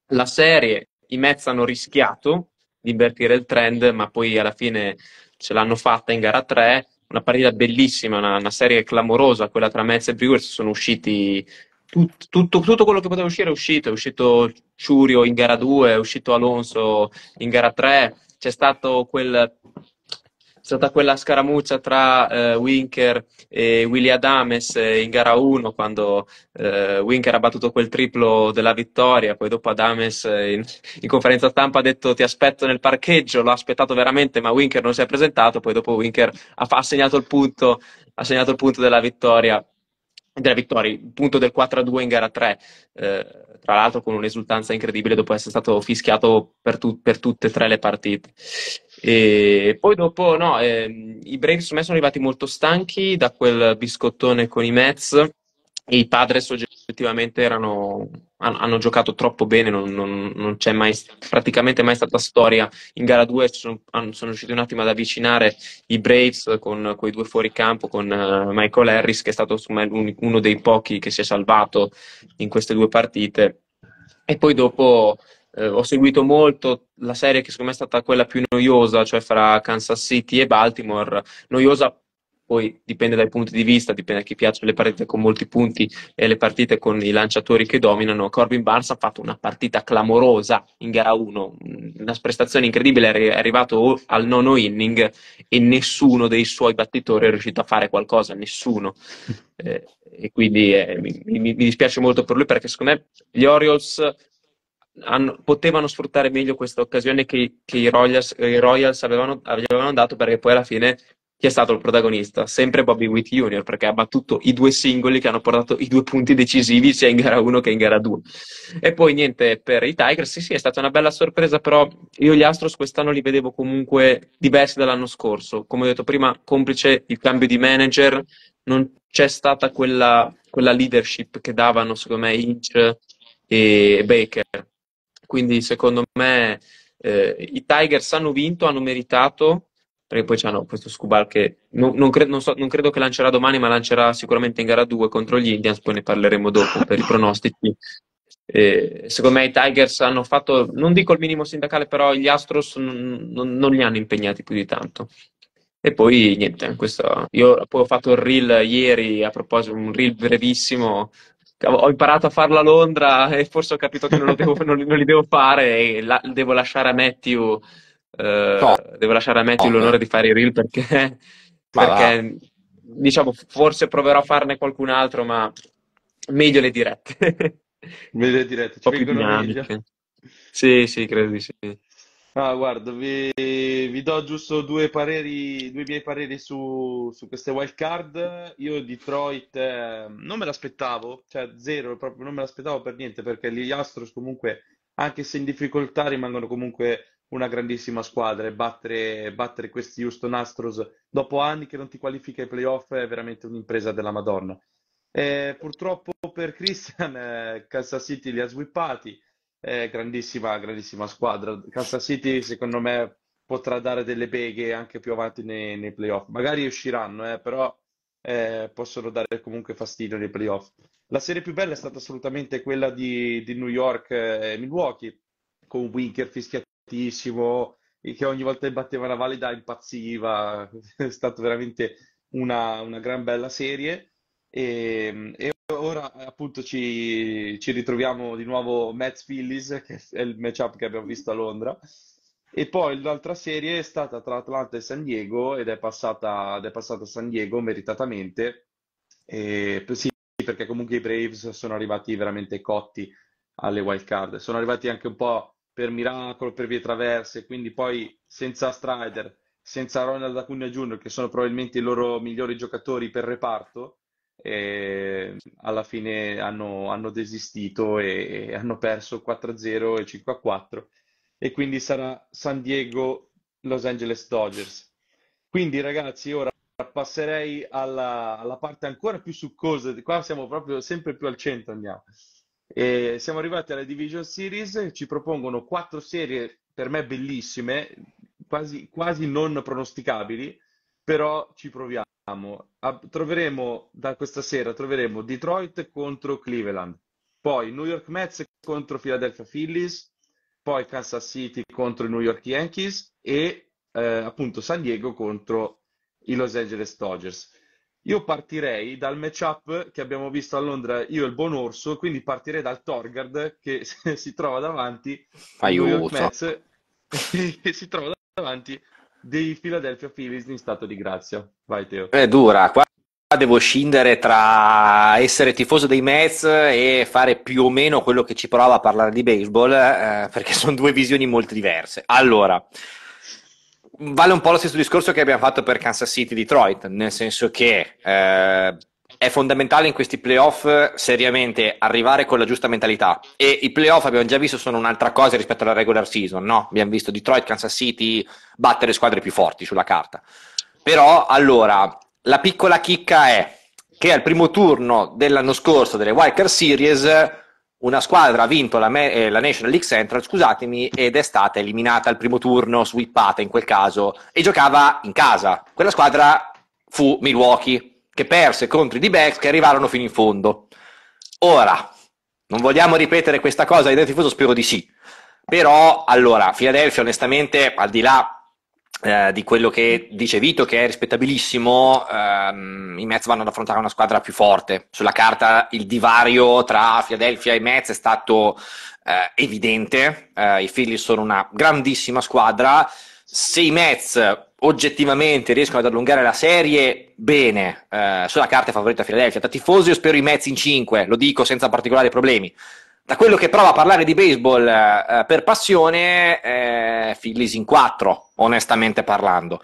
la serie, i Mets hanno rischiato di invertire il trend ma poi alla fine ce l'hanno fatta in gara 3, una partita bellissima, una, una serie clamorosa, quella tra Mets e Brewers, sono usciti tutto, tutto, tutto, quello che poteva uscire è uscito, è uscito Ciurio in gara 2, è uscito Alonso in gara 3, c'è stato quel stata quella scaramuccia tra eh, Winker e Willy Adames eh, in gara 1 quando eh, Winker ha battuto quel triplo della vittoria, poi dopo Adames eh, in, in, conferenza stampa ha detto ti aspetto nel parcheggio, l'ho aspettato veramente ma Winker non si è presentato, poi dopo Winker ha, ha segnato, il punto, ha segnato il punto della vittoria, della vittoria punto del 4-2 in gara 3. Eh, tra l'altro con un'esultanza incredibile dopo essere stato fischiato per, tu- per tutte e tre le partite. E poi dopo, no, ehm, i Braves su me sono arrivati molto stanchi da quel biscottone con i Mets e i Padres oggettivamente erano hanno giocato troppo bene, non, non, non c'è mai, praticamente mai stata storia. In gara 2 sono, sono riusciti un attimo ad avvicinare i Braves con quei due fuoricampo, con eh, Michael Harris, che è stato insomma, uno dei pochi che si è salvato in queste due partite. E poi dopo eh, ho seguito molto la serie che secondo me è stata quella più noiosa, cioè fra Kansas City e Baltimore, noiosa poi dipende dai punti di vista, dipende da chi piace le partite con molti punti e le partite con i lanciatori che dominano. Corbin Barnes ha fatto una partita clamorosa in gara 1, una prestazione incredibile, è arrivato al nono inning e nessuno dei suoi battitori è riuscito a fare qualcosa, nessuno. Eh, e quindi eh, mi, mi, mi dispiace molto per lui perché secondo me gli Orioles hanno, potevano sfruttare meglio questa occasione che, che i, Royals, i, Royals, avevano, avevano dato perché poi alla fine chi è stato il protagonista? Sempre Bobby Witt Jr., perché ha battuto i due singoli che hanno portato i due punti decisivi sia in gara 1 che in gara 2. E poi niente, per i Tigers, sì, sì, è stata una bella sorpresa, però io gli Astros quest'anno li vedevo comunque diversi dall'anno scorso. Come ho detto prima, complice il cambio di manager, non c'è stata quella, quella leadership che davano, secondo me, Inch e Baker. Quindi, secondo me, eh, i Tigers hanno vinto, hanno meritato, perché poi hanno questo Scubal che non, non, cre- non, so, non, credo che lancerà domani, ma lancerà sicuramente in gara 2 contro gli Indians, poi ne parleremo dopo per i pronostici. Eh, secondo me i Tigers hanno fatto, non dico il minimo sindacale, però gli Astros non, li hanno impegnati più di tanto. E poi niente, questo, io poi ho fatto il reel ieri, a proposito, un reel brevissimo. Ho imparato a farlo a Londra e forse ho capito che non, devo, li devo fare e la, devo lasciare a Matthew Uh, Devo lasciare a Matthew no. l'onore di fare i reel perché, perché diciamo, forse proverò a farne qualcun altro, ma meglio le dirette. meglio le dirette, ci vengono meglio. Sì, sì, credo di sì. Ah, guarda, vi, vi, do giusto due pareri, due miei pareri su, su queste wild card. Io Detroit eh, non me l'aspettavo, cioè zero, proprio non me l'aspettavo per niente, perché gli Astros comunque, anche se in difficoltà, rimangono comunque una grandissima squadra e battere, battere questi Houston Astros dopo anni che non ti qualifica ai playoff è veramente un'impresa della Madonna. Eh, purtroppo per Christian, eh, Kansas City li ha swippati, eh, grandissima, grandissima squadra. Kansas City, secondo me, potrà dare delle beghe anche più avanti nei, nei playoff. Magari usciranno, eh, però eh, possono dare comunque fastidio nei playoff. La serie più bella è stata assolutamente quella di, di New York eh, e Milwaukee, con Winker fischiato altissimo, che ogni volta che batteva la valida impazziva. È stata veramente una, una gran bella serie. E, ehm, e ora appunto ci, ci, ritroviamo di nuovo Mets Phillies, che è il matchup che abbiamo visto a Londra. E poi l'altra serie è stata tra Atlanta e San Diego ed è passata, ed è passata a San Diego meritatamente. E, sì, perché comunque i Braves sono arrivati veramente cotti alle wild card. Sono arrivati anche un po' per miracolo, per vie traverse, quindi poi senza Strider, senza Ronald Acuna Jr., che sono probabilmente i loro migliori giocatori per reparto, e alla fine hanno, hanno desistito e, e, hanno perso 4-0 e 5-4 e quindi sarà San Diego Los Angeles Dodgers. Quindi ragazzi, ora passerei alla, alla parte ancora più succosa, qua siamo proprio sempre più al centro andiamo. E siamo arrivati alla Division Series, ci propongono quattro serie per me bellissime, quasi, quasi non pronosticabili, però ci proviamo. A, troveremo da questa sera troveremo Detroit contro Cleveland, poi New York Mets contro Philadelphia Phillies, poi Kansas City contro i New York Yankees e eh, appunto San Diego contro i Los Angeles Dodgers. Io partirei dal matchup che abbiamo visto a Londra io e il buon Orso, quindi partirei dal Torgard che si trova davanti Aiuto. Mets, che si trova davanti dei Philadelphia Phillies in stato di grazia. Vai Teo. È eh, dura, qua devo scindere tra essere tifoso dei Mets e fare più o meno quello che ci prova a parlare di baseball, eh, perché sono due visioni molto diverse. Allora, vale un po' lo stesso discorso che abbiamo fatto per Kansas City Detroit, nel senso che eh, è fondamentale in questi playoff seriamente arrivare con la giusta mentalità e i playoff abbiamo già visto sono un'altra cosa rispetto alla regular season, no? Abbiamo visto Detroit, Kansas City battere squadre più forti sulla carta. Però allora la piccola chicca è che al primo turno dell'anno scorso delle Wildcard Series una squadra ha vinto la, eh, la, National League Central, scusatemi, ed è stata eliminata al primo turno, swippata in quel caso, e giocava in casa. Quella squadra fu Milwaukee, che perse contro i D-Backs che arrivarono fino in fondo. Ora, non vogliamo ripetere questa cosa, ed è tifoso spero di sì. Però, allora, Philadelphia onestamente, al di là eh, di quello che dice Vito, che è rispettabilissimo, ehm, i Mets vanno ad affrontare una squadra più forte. Sulla carta il divario tra Philadelphia e Mets è stato eh, evidente, eh, i Phillies sono una grandissima squadra, se i Mets oggettivamente riescono ad allungare la serie, bene, eh, sulla carta è favorita Philadelphia, da tifosi io spero i Mets in 5, lo dico senza particolari problemi, da quello che prova a parlare di baseball eh, eh per passione, eh, Phillies in 4, onestamente parlando.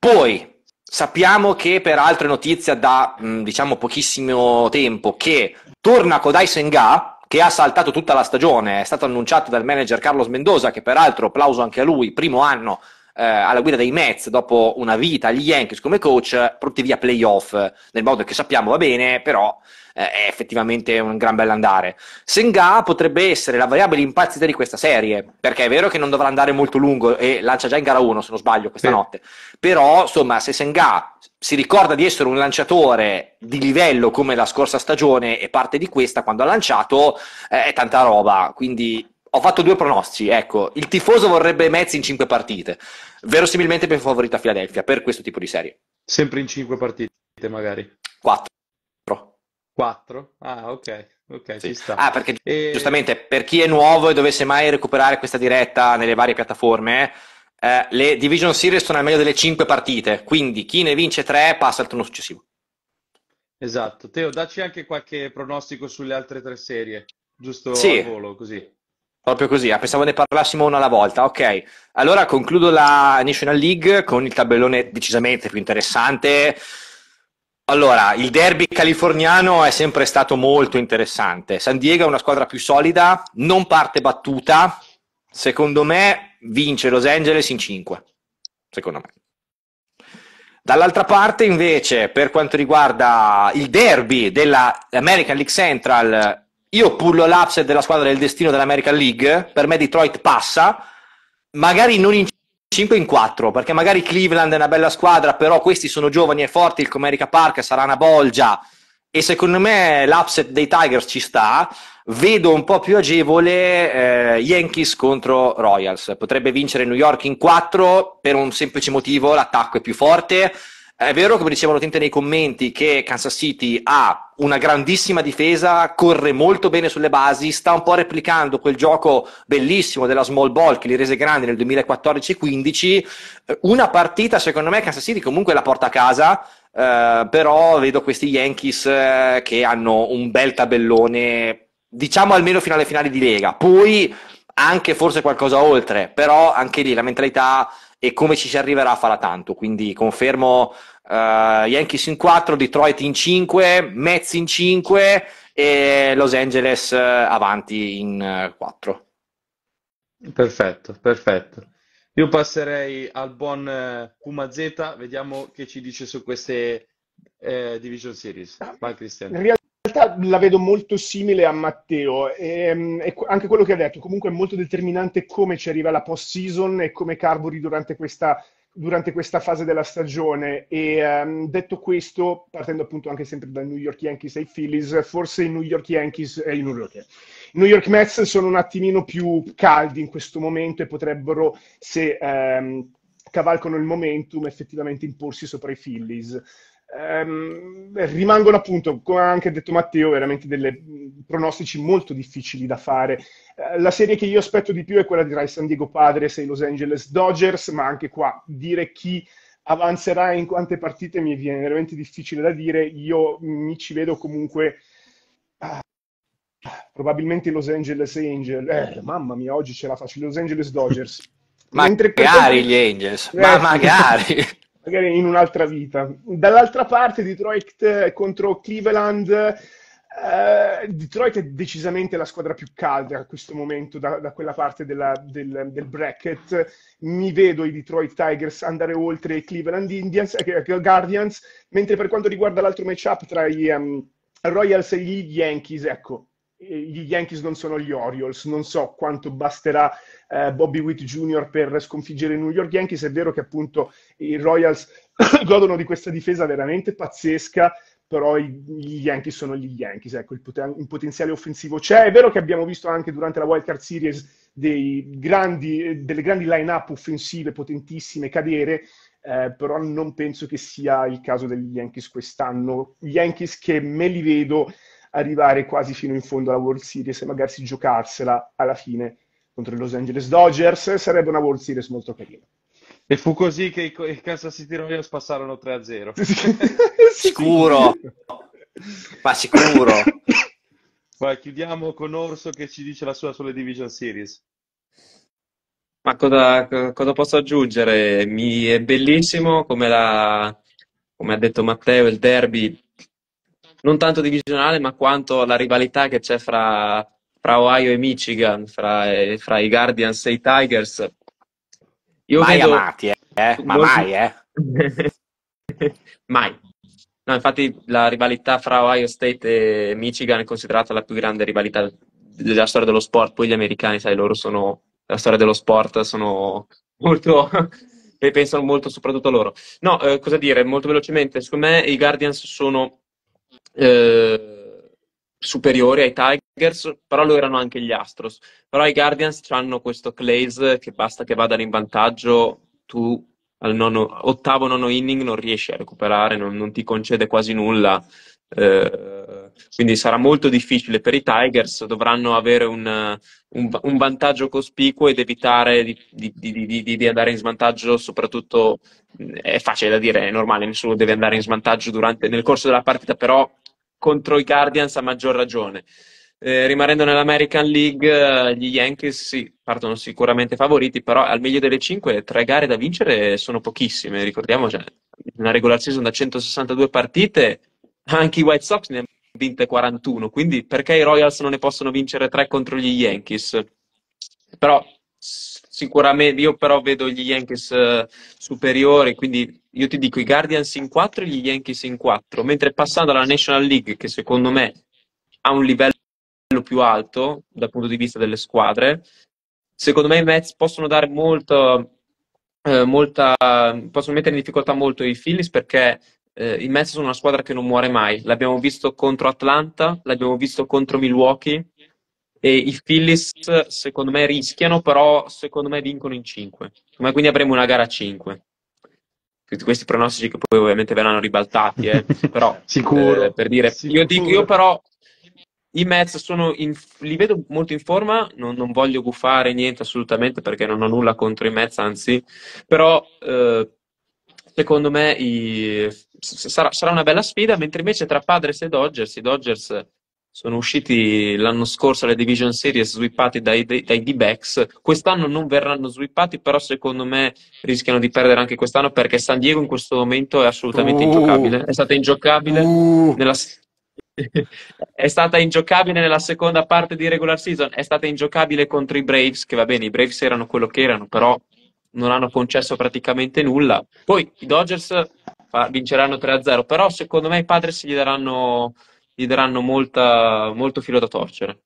Poi sappiamo che per altre notizie da mh, mm, diciamo pochissimo tempo che torna Kodai Senga che ha saltato tutta la stagione, è stato annunciato dal manager Carlos Mendoza che peraltro applauso anche a lui, primo anno eh, alla guida dei Mets dopo una vita agli Yankees come coach, pronti via playoff, nel modo che sappiamo va bene, però eh, è effettivamente un gran bell'andare. Senga potrebbe essere la variabile impazzita di questa serie, perché è vero che non dovrà andare molto lungo e lancia già in gara 1, se non sbaglio, questa sì. notte. Però, insomma, se Senga si ricorda di essere un lanciatore di livello come la scorsa stagione e parte di questa quando ha lanciato, eh, è tanta roba. Quindi ho fatto due pronostici, ecco, il tifoso vorrebbe Mezzi in cinque partite, verosimilmente per favorita a Filadelfia, per questo tipo di serie. Sempre in cinque partite, magari. Quattro. 4? Ah, ok, ok, Sì. ci sta. Ah, perché E... giustamente per chi è nuovo e dovesse mai recuperare questa diretta nelle varie piattaforme, eh, le Division Series sono al meglio delle 5 partite, quindi chi ne vince 3 passa al turno successivo. Esatto. Teo, dacci anche qualche pronostico sulle altre tre serie, giusto a volo, così. proprio così. Ah, pensavo ne parlassimo una alla volta. Ok, allora concludo la National League con il tabellone decisamente più interessante. Allora, il derby californiano è sempre stato molto interessante. San Diego è una squadra più solida, non parte battuta. Secondo me vince Los Angeles in 5. Secondo me. Dall'altra parte, invece, per quanto riguarda il derby dell'American League Central, io pullo l'upset della squadra del destino dell'American League. Per me Detroit passa, magari non in 5 in 4, perché magari Cleveland è una bella squadra, però questi sono giovani e forti, il Comerica Park sarà una bolgia e secondo me l'upset dei Tigers ci sta. Vedo un po' più agevole eh, Yankees contro Royals. Potrebbe vincere New York in 4 per un semplice motivo, l'attacco è più forte. È vero, come diceva l'utente nei commenti, che Kansas City ha una grandissima difesa, corre molto bene sulle basi, sta un po' replicando quel gioco bellissimo della small ball che li rese grandi nel 2014-15. Eh, una partita, secondo me, Kansas City comunque la porta a casa. Eh, però vedo questi Yankees eh, che hanno un bel tabellone, diciamo almeno fino alle finali di Lega. Poi anche forse qualcosa oltre, però anche lì la mentalità e come ci si arriverà farà tanto. Quindi confermo uh, Yankees in 4, Detroit in 5, Mets in 5 e Los Angeles eh, avanti in 4. Eh, perfetto, perfetto. Io passerei al buon Puma Z, vediamo che ci dice su queste eh, Division Series. Vai Cristiano. In realtà la vedo molto simile a Matteo ehm, e, e, anche quello che ha detto comunque è molto determinante come ci arriva la post season e come carburi durante questa, durante questa fase della stagione e um, detto questo partendo appunto anche sempre dal New York Yankees ai Phillies forse i New York Yankees e eh, i New York, eh, New York Mets sono un attimino più caldi in questo momento e potrebbero se um, cavalcano il momentum effettivamente imporsi sopra i Phillies ehm, rimangono appunto, come ha anche detto Matteo, veramente dei pronostici molto difficili da fare. Eh, la serie che io aspetto di più è quella di San Diego Padres e Los Angeles Dodgers, ma anche qua dire chi avanzerà in quante partite mi viene veramente difficile da dire. Io mi ci vedo comunque ah, probabilmente Los Angeles Angels. Eh, mamma mia, oggi ce la faccio. Los Angeles Dodgers. Ma Mentre magari gli Angels, eh, ma magari magari in un'altra vita. Dall'altra parte Detroit eh, contro Cleveland, Uh, Detroit è decisamente la squadra più calda a questo momento da, da quella parte della, del, del, bracket. Mi vedo i Detroit Tigers andare oltre i Cleveland Indians, eh, Guardians, mentre per quanto riguarda l'altro matchup tra i um, Royals e gli Yankees, ecco, eh, gli Yankees non sono gli Orioles, non so quanto basterà eh, Bobby Witt Jr. per sconfiggere i New York Yankees, è vero che appunto i Royals godono di questa difesa veramente pazzesca, però i, gli Yankees sono gli Yankees, ecco, il, poten- il, potenziale offensivo c'è, è vero che abbiamo visto anche durante la Wild Card Series grandi, eh, delle grandi line-up offensive potentissime cadere, eh, però non penso che sia il caso degli Yankees quest'anno, gli Yankees che me li vedo arrivare quasi fino in fondo alla World Series e magari si giocarsela alla fine contro i Los Angeles Dodgers, sarebbe una World Series molto carina. E fu così che i Kansas City Royals passarono 3-0. sicuro! Ma sicuro! Ma chiudiamo con Orso che ci dice la sua sulle Division Series. Ma cosa, cosa posso aggiungere? Mi è bellissimo, come, la, come ha detto Matteo, il derby non tanto divisionale, ma quanto la rivalità che c'è fra, fra Ohio e Michigan, fra, eh, fra, i Guardians e i Tigers. Io mai vedo... amati, eh? eh ma molti... mai, eh? mai. No, infatti la rivalità fra Ohio State e Michigan è considerata la più grande rivalità della storia dello sport. Poi gli americani, sai, loro sono... La storia dello sport sono molto... e pensano molto soprattutto loro. No, eh, cosa dire, molto velocemente, secondo me i Guardians sono eh, superiori ai Tigers, però lo erano anche gli Astros. Però i Guardians hanno questo Clays che basta che vadano in vantaggio, tu al nono, ottavo, nono inning non riesci a recuperare, non, non ti concede quasi nulla. Eh, quindi sarà molto difficile per i Tigers, dovranno avere un, un, un vantaggio cospicuo ed evitare di, di, di, di, andare in svantaggio, soprattutto mm, è facile da dire, è normale, nessuno deve andare in svantaggio durante, nel corso della partita, però contro i Guardians a maggior ragione. Eh, rimanendo nell'American League, eh, gli Yankees sì, partono sicuramente favoriti, però al meglio delle 5 tre gare da vincere sono pochissime. Ricordiamo, cioè, una regular season da 162 partite, anche i White Sox ne hanno vinte 41, quindi perché i Royals non ne possono vincere tre contro gli Yankees? Però sicuramente io però vedo gli Yankees eh, superiori, quindi io ti dico i Guardians in 4 e gli Yankees in 4, mentre passando alla National League, che secondo me ha un livello più alto dal punto di vista delle squadre, secondo me i Mets possono dare molto, eh, molta, possono mettere in difficoltà molto i Phillies perché eh, i Mets sono una squadra che non muore mai. L'abbiamo visto contro Atlanta, l'abbiamo visto contro Milwaukee, e i Phillies secondo me rischiano, però secondo me vincono in 5. Ma quindi avremo una gara a 5. Tutti questi pronostici che poi ovviamente verranno ribaltati, eh. però sicuro, eh, per dire, sicuro. Io, dico, io però i Mets in, li vedo molto in forma, non, non, voglio guffare niente assolutamente perché non ho nulla contro i Mets, anzi, però eh, secondo me i, sarà, sarà, una bella sfida, mentre invece tra Padres e Dodgers, i Dodgers sono usciti l'anno scorso le Division Series swippati dai, dai, dai D-Backs. Quest'anno non verranno swippati, però secondo me rischiano di perdere anche quest'anno perché San Diego in questo momento è assolutamente uh, ingiocabile. È stata ingiocabile, uh. nella... è stata ingiocabile nella seconda parte di regular season, è stata ingiocabile contro i Braves, che va bene, i Braves erano quello che erano, però non hanno concesso praticamente nulla. Poi i Dodgers ah, vinceranno 3-0, però secondo me i Padres gli daranno gli daranno molta, molto filo da torcere.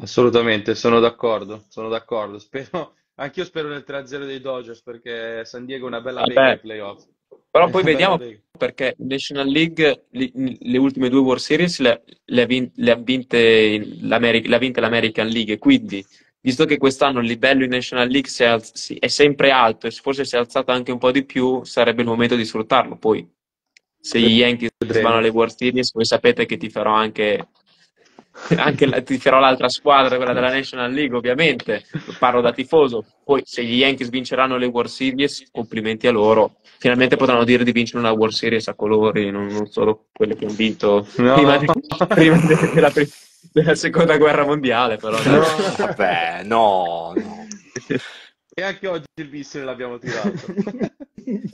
Assolutamente, sono d'accordo, sono d'accordo. Spero, anch'io spero nel 3-0 dei Dodgers perché San Diego è una bella Vabbè. lega ai playoff. Però poi vediamo perché National League le, ultime due World Series le, le, vin, le ha vinte l'American League, quindi visto che quest'anno il livello in National League si è, si, è sempre alto e forse si è alzato anche un po' di più, sarebbe il momento di sfruttarlo poi se gli Yankees vanno alle World Series, voi sapete che ti farò anche, anche ti farò l'altra squadra, quella della National League, ovviamente. Parlo da tifoso. Poi, se gli Yankees vinceranno le World Series, complimenti a loro. Finalmente potranno dire di vincere una World Series a colori, non, non solo quelle che hanno vinto no. prima, di, prima della, della, seconda guerra mondiale, però. No, vabbè, no, no. E anche oggi il bis l'abbiamo tirato.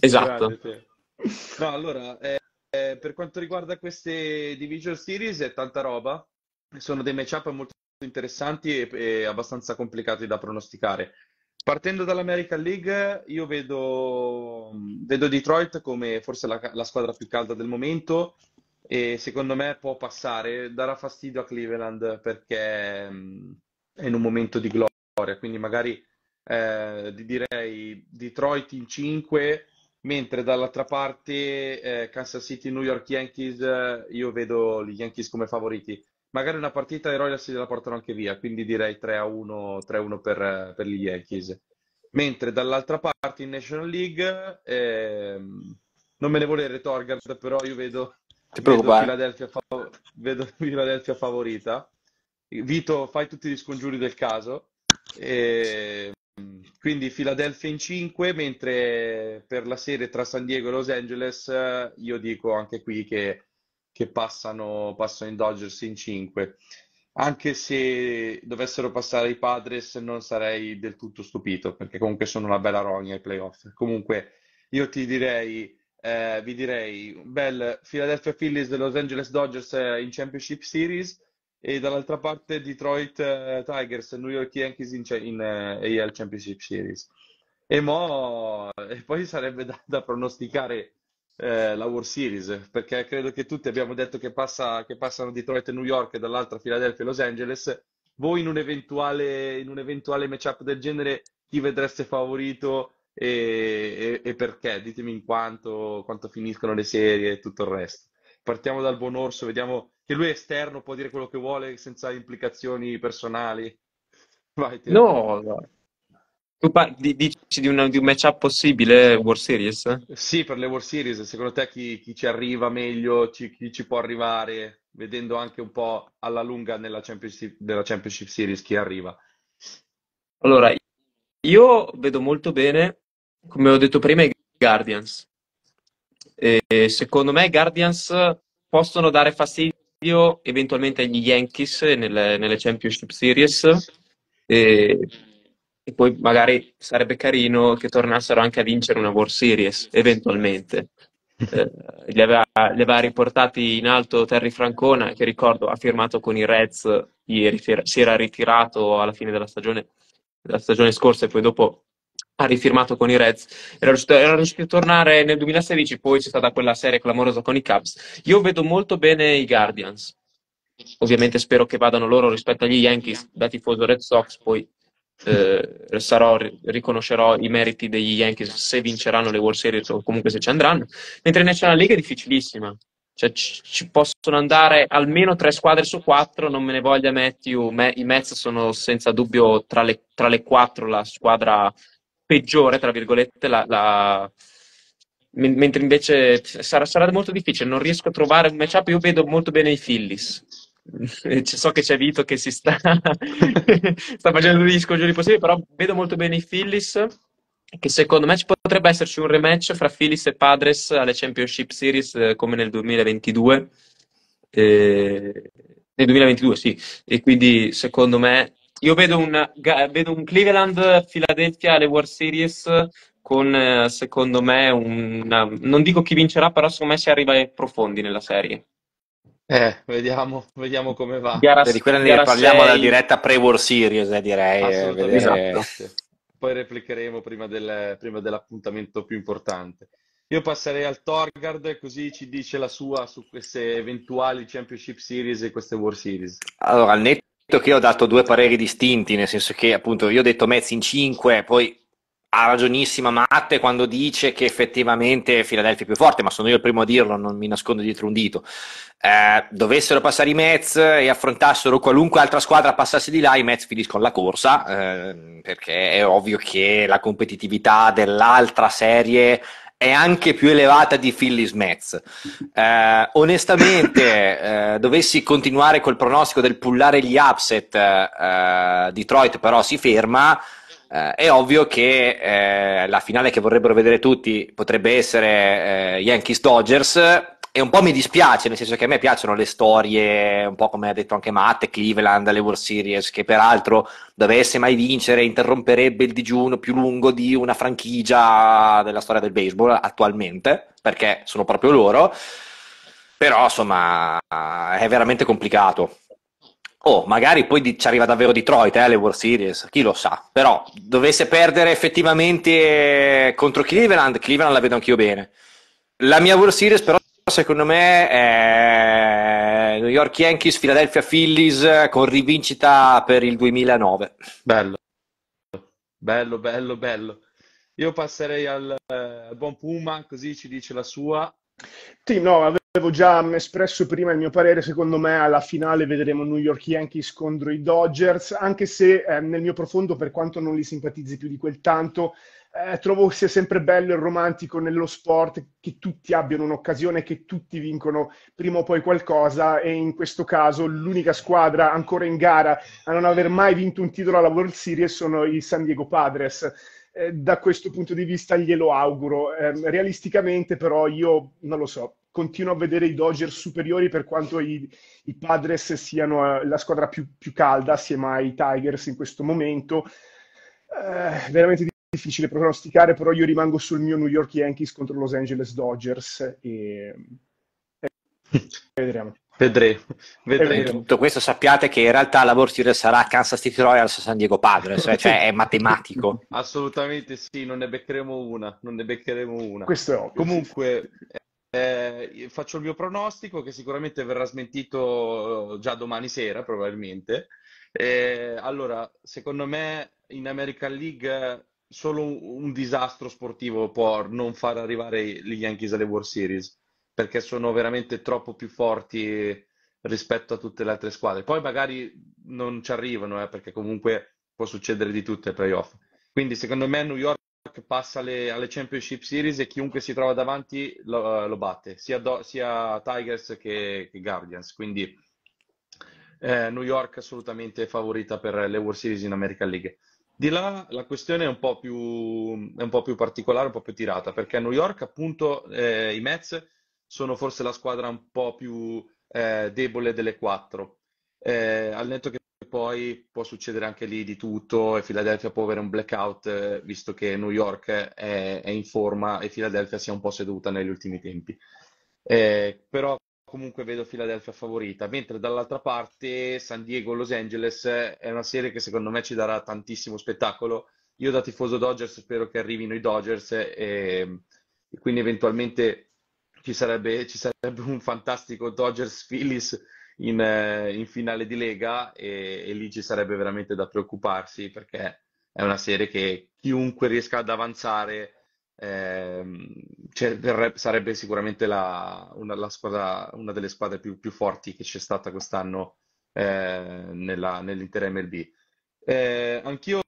Esatto. Grazie, No, allora, eh, eh, per quanto riguarda queste Division Series è tanta roba, sono dei matchup molto interessanti e, e abbastanza complicati da pronosticare. Partendo dall'American League, io vedo, vedo Detroit come forse la, la, squadra più calda del momento e secondo me può passare, darà fastidio a Cleveland perché mh, mm, è in un momento di gloria, quindi magari eh, direi Detroit in 5 mentre dall'altra parte eh, Kansas City, New York Yankees, eh, io vedo gli Yankees come favoriti. Magari una partita i Royals se la portano anche via, quindi direi 3-1, 3-1 per, per, gli Yankees. Mentre dall'altra parte in National League, eh, non me ne volere Torgard, però io vedo, vedo Philadelphia, fav- vedo Philadelphia favorita. Vito, fai tutti gli scongiuri del caso. E quindi Philadelphia in 5, mentre per la serie tra San Diego e Los Angeles eh, io dico anche qui che, che passano, passano i Dodgers in 5. Anche se dovessero passare i Padres non sarei del tutto stupito, perché comunque sono una bella rogna ai playoff. Comunque io ti direi, eh, vi direi, bel Philadelphia Phillies e Los Angeles Dodgers eh, in Championship Series e dall'altra parte Detroit eh, Tigers e New York Yankees in, in eh, AL Championship Series. E, mo, eh, e poi sarebbe da, da pronosticare eh, la World Series, perché credo che tutti abbiamo detto che, passa, che passano Detroit e New York e dall'altra Philadelphia e Los Angeles. Voi in un eventuale, in un eventuale matchup del genere chi vedreste favorito e, e, e perché? Ditemi in quanto, quanto finiscono le serie e tutto il resto. Partiamo dal buon orso, vediamo che lui è esterno, può dire quello che vuole senza implicazioni personali. Vai, no, no. Tu dici di, una, di un matchup possibile World Series? Sì, per le World Series. Secondo te chi, chi ci arriva meglio, ci, chi ci può arrivare, vedendo anche un po' alla lunga nella Championship, nella Championship Series chi arriva? Allora, io vedo molto bene, come ho detto prima, i Guardians. E secondo me i Guardians possono dare fastidio io eventualmente agli Yankees nelle, nelle Championship Series e, e, poi magari sarebbe carino che tornassero anche a vincere una World Series, eventualmente. Eh, li, aveva, li, aveva, riportati in alto Terry Francona, che ricordo ha firmato con i Reds, ieri, si era ritirato alla fine della stagione, della stagione scorsa e poi dopo ha rifirmato con i Reds, era riuscito, era riuscito, a tornare nel 2016, poi c'è stata quella serie clamorosa con i Cubs. Io vedo molto bene i Guardians, ovviamente spero che vadano loro rispetto agli Yankees, da tifoso Red Sox, poi eh, sarò, riconoscerò i meriti degli Yankees se vinceranno le World Series o comunque se ci andranno, mentre in National League è difficilissima. Cioè, ci possono andare almeno tre squadre su quattro, non me ne voglia Matthew, me, i Mets sono senza dubbio tra le, tra le quattro la squadra peggiore, tra virgolette, la, la... mentre invece sarà, sarà, molto difficile, non riesco a trovare un matchup, io vedo molto bene i Phillies. so che c'è Vito che si sta, sta facendo tutti gli scongiuri possibili, però vedo molto bene i Phillies che secondo me potrebbe esserci un rematch fra Phillies e Padres alle Championship Series eh, come nel 2022. Eh, nel 2022, sì, e quindi secondo me io vedo un, vedo un Cleveland-Philadelphia alle World Series con, eh, secondo me, una, non dico chi vincerà, però secondo me si arriva ai profondi nella serie. Eh, vediamo, vediamo come va. Gara, di quella ne parliamo sei... alla diretta pre-World Series, eh, direi. Eh, esatto. Poi replicheremo prima, del, prima dell'appuntamento più importante. Io passerei al Torgard, così ci dice la sua su queste eventuali Championship Series e queste World Series. Allora, al netto detto che io ho dato due pareri distinti, nel senso che appunto io ho detto Mets in 5, poi ha ragionissima Matte quando dice che effettivamente Philadelphia è più forte, ma sono io il primo a dirlo, non mi nascondo dietro un dito. Eh, dovessero passare i Mets e affrontassero qualunque altra squadra passasse di là, i Mets finiscono la corsa, eh, perché è ovvio che la competitività dell'altra serie è anche più elevata di Phillies Mets. Eh, onestamente, eh, dovessi continuare col pronostico del pullare gli upset, eh, eh Detroit però si ferma. Eh, è ovvio che eh, la finale che vorrebbero vedere tutti potrebbe essere Yankees Dodgers e un po' mi dispiace, nel senso che a me piacciono le storie, un po' come ha detto anche Matt, Cleveland, le World Series, che peraltro dovesse mai vincere interromperebbe il digiuno più lungo di una franchigia della storia del baseball attualmente, perché sono proprio loro. Però, insomma, è veramente complicato. Oh, magari poi di, ci arriva davvero Detroit, eh, le World Series, chi lo sa. Però, dovesse perdere effettivamente contro Cleveland, Cleveland la vedo anch'io bene. La mia World Series però secondo me è eh, New York Yankees, Philadelphia Phillies con rivincita per il 2009. Bello, bello, bello, bello. Io passerei al, eh, al buon Puma, così ci dice la sua. Sì, no, avevo già espresso prima il mio parere, secondo me alla finale vedremo New York Yankees contro i Dodgers, anche se eh, nel mio profondo, per quanto non li simpatizzi più di quel tanto, eh, trovo sia sempre bello e romantico nello sport che tutti abbiano un'occasione, che tutti vincono prima o poi qualcosa e in questo caso l'unica squadra ancora in gara a non aver mai vinto un titolo alla World Series sono i San Diego Padres. Eh, da questo punto di vista glielo auguro. Eh, realisticamente però io non lo so, continuo a vedere i Dodgers superiori per quanto i, i Padres siano eh, la squadra più, più calda assieme ai Tigers in questo momento. Eh, veramente difficile pronosticare, però io rimango sul mio New York Yankees contro Los Angeles Dodgers e, e... vedremo. Vedremo. vedremo. Tutto questo sappiate che in realtà la Borsiere sarà Kansas City Royals San Diego Padres, cioè, cioè è matematico. Assolutamente sì, non ne beccheremo una, non ne beccheremo una. Questo è ovvio. Comunque eh, eh, faccio il mio pronostico che sicuramente verrà smentito eh, già domani sera probabilmente. Eh, allora, secondo me in American League solo un disastro sportivo può non far arrivare gli Yankees alle World Series perché sono veramente troppo più forti rispetto a tutte le altre squadre. Poi magari non ci arrivano eh, perché comunque può succedere di tutto ai playoff. Quindi secondo me New York passa le, alle Championship Series e chiunque si trova davanti lo, lo batte, sia, do, sia, Tigers che, che Guardians. Quindi eh, New York assolutamente favorita per le World Series in American League. Di là la questione è un po' più, un po più particolare, un po' più tirata, perché a New York appunto eh, i Mets sono forse la squadra un po' più eh, debole delle quattro, eh, al netto che poi può succedere anche lì di tutto e Philadelphia può avere un blackout eh, visto che New York è, è in forma e Philadelphia si è un po' seduta negli ultimi tempi. Eh, però comunque vedo Philadelphia favorita, mentre dall'altra parte San Diego Los Angeles eh, è una serie che secondo me ci darà tantissimo spettacolo. Io da tifoso Dodgers spero che arrivino i Dodgers e, ehm, e quindi eventualmente ci sarebbe, ci sarebbe, un fantastico Dodgers Phillies in, eh, in finale di Lega e, e lì ci sarebbe veramente da preoccuparsi perché è una serie che chiunque riesca ad avanzare eh, sarebbe sicuramente la, una, la squadra, una, delle squadre più, più, forti che c'è stata quest'anno eh, nella, nell'intera MLB. Eh, anch'io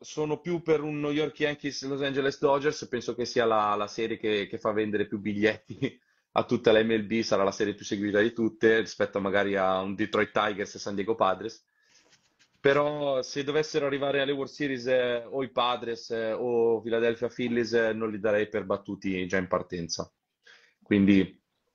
sono più per un New York Yankees Los Angeles Dodgers, penso che sia la, la serie che, che, fa vendere più biglietti a tutta la MLB, sarà la serie più seguita di tutte rispetto magari a un Detroit Tigers e San Diego Padres. Però se dovessero arrivare alle World Series eh, o i Padres eh, o Philadelphia Phillies eh, non li darei per battuti già in partenza. Quindi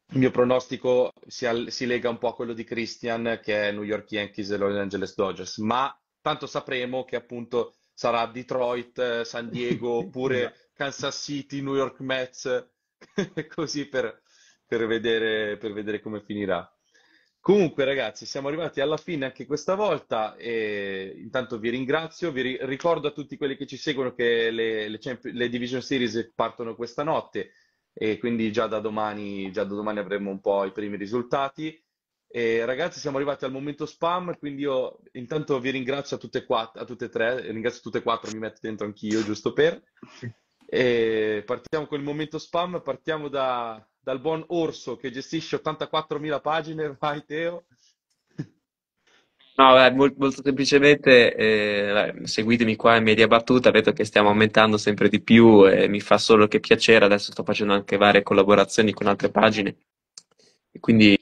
il mio pronostico si, al- si, lega un po' a quello di Christian, che è New York Yankees e Los Angeles Dodgers, ma tanto sapremo che appunto sarà Detroit, eh, San Diego oppure Kansas City, New York Mets, così per, per, vedere, per vedere come finirà. Comunque, ragazzi, siamo arrivati alla fine anche questa volta. E intanto vi ringrazio. Vi ri- ricordo a tutti quelli che ci seguono che le, le, Champ- le, Division Series partono questa notte e quindi già da domani, già da domani avremo un po' i primi risultati. E ragazzi, siamo arrivati al momento spam, quindi io intanto vi ringrazio a tutte e quattro, a tutte e tre, ringrazio tutte e quattro, mi metto dentro anch'io, giusto per. E partiamo con il momento spam, partiamo da, dal buon Orso che gestisce 84.000 pagine. Vai Teo. No, beh, molto, molto, semplicemente eh, seguitemi qua in media battuta, vedo che stiamo aumentando sempre di più e mi fa solo che piacere, adesso sto facendo anche varie collaborazioni con altre pagine e quindi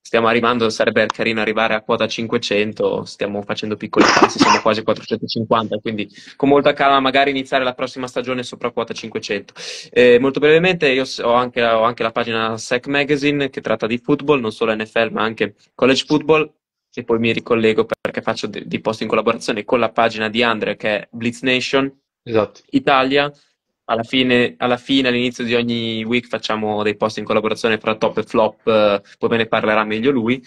stiamo arrivando, sarebbe carino arrivare a quota 500, stiamo facendo piccoli passi, siamo quasi 450, quindi con molta calma magari iniziare la prossima stagione sopra quota 500. Eh, molto brevemente, io ho anche, ho anche la pagina Sec Magazine che tratta di football, non solo NFL ma anche college football, e poi mi ricollego perché faccio dei post in collaborazione con la pagina di Andrea che è Blitz Nation esatto. Italia alla fine, all'inizio di ogni week facciamo dei post in collaborazione fra top e flop, eh, poi me ne parlerà meglio lui,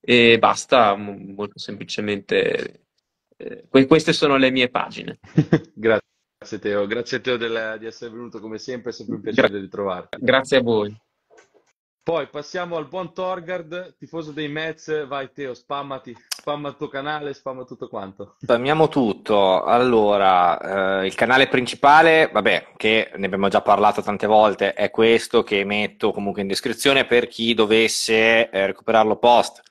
e basta, molto semplicemente. Eh, queste sono le mie pagine. grazie Teo, grazie Teo della, di essere venuto come sempre, è sempre un piacere Gra- ritrovarti. Grazie a voi. Poi passiamo al buon Torgard, tifoso dei Mets, vai Teo, spammati, spamma il tuo canale, spamma tutto quanto. Spammiamo tutto, allora, eh, il canale principale, vabbè, che ne abbiamo già parlato tante volte, è questo che metto comunque in descrizione per chi dovesse eh, recuperarlo post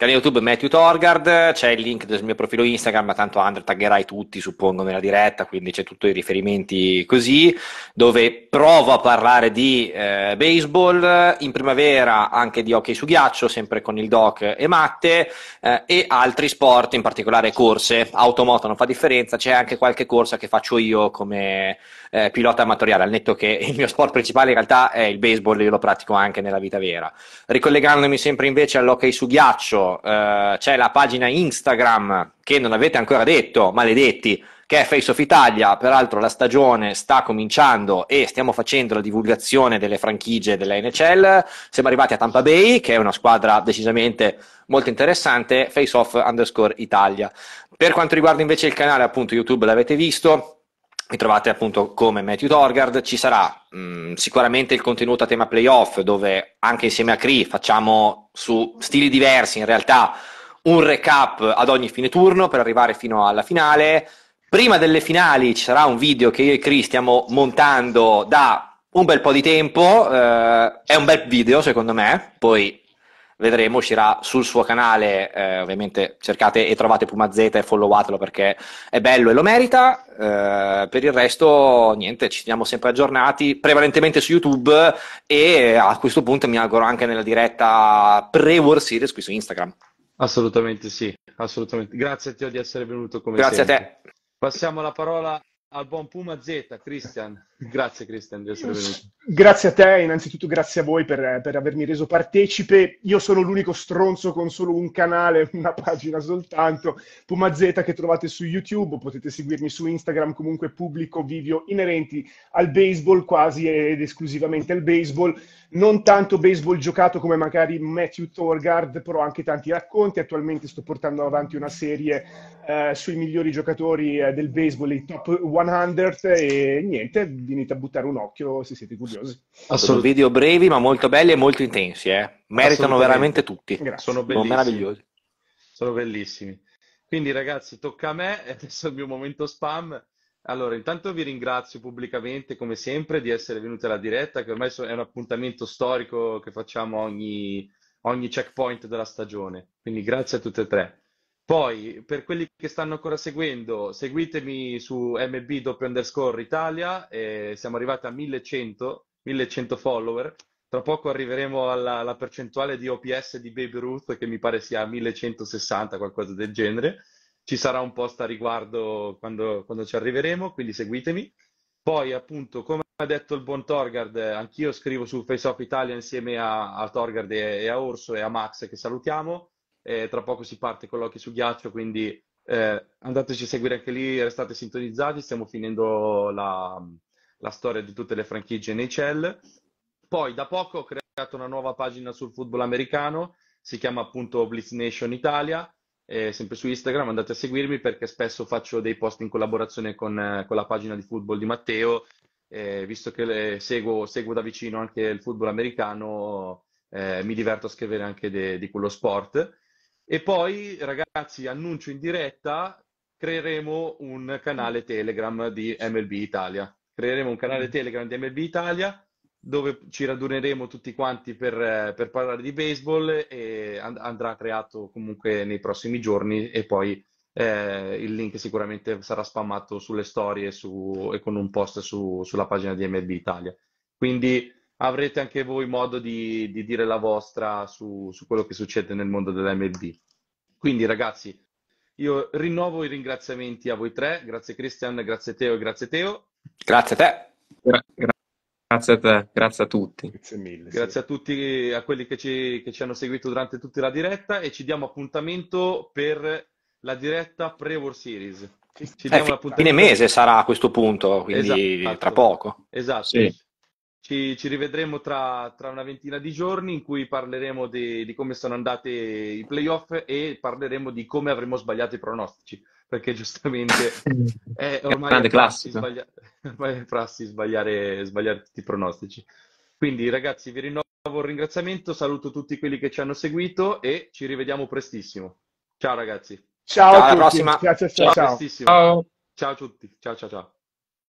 Canale YouTube Matthew Torgard, c'è il link del mio profilo Instagram, ma tanto Andre taggerai tutti, suppongo, nella diretta, quindi c'è tutti i riferimenti così, dove provo a parlare di eh, baseball, in primavera anche di hockey su ghiaccio, sempre con il doc e matte, eh, e altri sport, in particolare corse, automoto non fa differenza, c'è anche qualche corsa che faccio io come eh, pilota amatoriale, al netto che il mio sport principale in realtà è il baseball, io lo pratico anche nella vita vera. Ricollegandomi sempre invece all'hockey su ghiaccio, eh, c'è la pagina Instagram che non avete ancora detto, maledetti, che è Face of Italia, peraltro la stagione sta cominciando e stiamo facendo la divulgazione delle franchigie della NHL, siamo arrivati a Tampa Bay, che è una squadra decisamente molto interessante, Face of underscore Italia. Per quanto riguarda invece il canale, appunto YouTube l'avete visto, mi trovate appunto come Matthew Dorgard, ci sarà mh, mm, sicuramente il contenuto a tema playoff dove anche insieme a Cree facciamo su stili diversi in realtà un recap ad ogni fine turno per arrivare fino alla finale. Prima delle finali ci sarà un video che io e Cree stiamo montando da un bel po' di tempo, eh, è un bel video secondo me, poi vedremo, uscirà sul suo canale, eh, ovviamente cercate e trovate Puma Z e followatelo perché è bello e lo merita, eh, per il resto niente, ci teniamo sempre aggiornati, prevalentemente su YouTube e a questo punto mi auguro anche nella diretta pre-World Series qui su Instagram. Assolutamente sì, assolutamente. Grazie a te di essere venuto come Grazie sempre. a te. Passiamo la parola al buon Puma Z, Christian. Grazie Cristian di essere venuto. Grazie a te, innanzitutto grazie a voi per, per, avermi reso partecipe. Io sono l'unico stronzo con solo un canale, una pagina soltanto, Puma Z che trovate su YouTube, potete seguirmi su Instagram, comunque pubblico video inerenti al baseball, quasi ed esclusivamente al baseball, non tanto baseball giocato come magari Matthew Thorgard, però anche tanti racconti. Attualmente sto portando avanti una serie eh, sui migliori giocatori eh, del baseball, i top 100 e niente venite a buttare un occhio se siete curiosi. Sono video brevi ma molto belli e molto intensi, eh. meritano veramente tutti. Grazie. Sono, Sono meravigliosi. Sono bellissimi. Quindi ragazzi, tocca a me, adesso è il mio momento spam. Allora, intanto vi ringrazio pubblicamente, come sempre, di essere venuti alla diretta, che ormai è un appuntamento storico che facciamo ogni, ogni checkpoint della stagione. Quindi grazie a tutte e tre. Poi, per quelli che stanno ancora seguendo, seguitemi su MB underscore Italia, siamo arrivati a 1100, 1100 follower. Tra poco arriveremo alla, alla, percentuale di OPS di Baby Ruth, che mi pare sia 1160, qualcosa del genere. Ci sarà un post a riguardo quando, quando ci arriveremo, quindi seguitemi. Poi, appunto, come ha detto il buon Torgard, anch'io scrivo su Face Off Italia insieme a, a Torgard e, e a Orso e a Max, che salutiamo eh, tra poco si parte con l'occhio su ghiaccio, quindi eh, andateci a seguire anche lì, restate sintonizzati, stiamo finendo la, la storia di tutte le franchigie nei NHL. Poi da poco ho creato una nuova pagina sul football americano, si chiama appunto Blitz Nation Italia, eh, sempre su Instagram, andate a seguirmi perché spesso faccio dei post in collaborazione con, con la pagina di football di Matteo, eh, visto che eh, seguo, seguo, da vicino anche il football americano, eh, mi diverto a scrivere anche de, di quello sport. E poi, ragazzi, annuncio in diretta, creeremo un canale Telegram di MLB Italia. Creeremo un canale mm. Telegram di MLB Italia dove ci raduneremo tutti quanti per, eh, per parlare di baseball e and- andrà creato comunque nei prossimi giorni e poi eh, il link sicuramente sarà spammato sulle storie su, e con un post su, sulla pagina di MLB Italia. Quindi avrete anche voi modo di, di dire la vostra su, su, quello che succede nel mondo dell'MLB. Quindi ragazzi, io rinnovo i ringraziamenti a voi tre, grazie Cristian, grazie Teo e grazie Teo. Grazie a te. Gra- gra- grazie a te, grazie a tutti. Grazie mille. Grazie sì. a tutti, a quelli che ci, che ci hanno seguito durante tutta la diretta e ci diamo appuntamento per la diretta pre world Series. Ci eh, diamo fine mese sarà a questo punto, quindi esatto. tra poco. Esatto. Sì. Ci, ci rivedremo tra, tra, una ventina di giorni in cui parleremo di, di come sono andate i playoff e parleremo di come avremmo sbagliato i pronostici, perché giustamente è ormai è prassi, sbaglia... ormai è prassi sbagliare, sbagliare tutti i pronostici. Quindi ragazzi vi rinnovo il ringraziamento, saluto tutti quelli che ci hanno seguito e ci rivediamo prestissimo. Ciao ragazzi. Ciao, ciao alla prossima. Ciao, ciao, ciao. ciao. ciao a tutti. Ciao ciao ciao.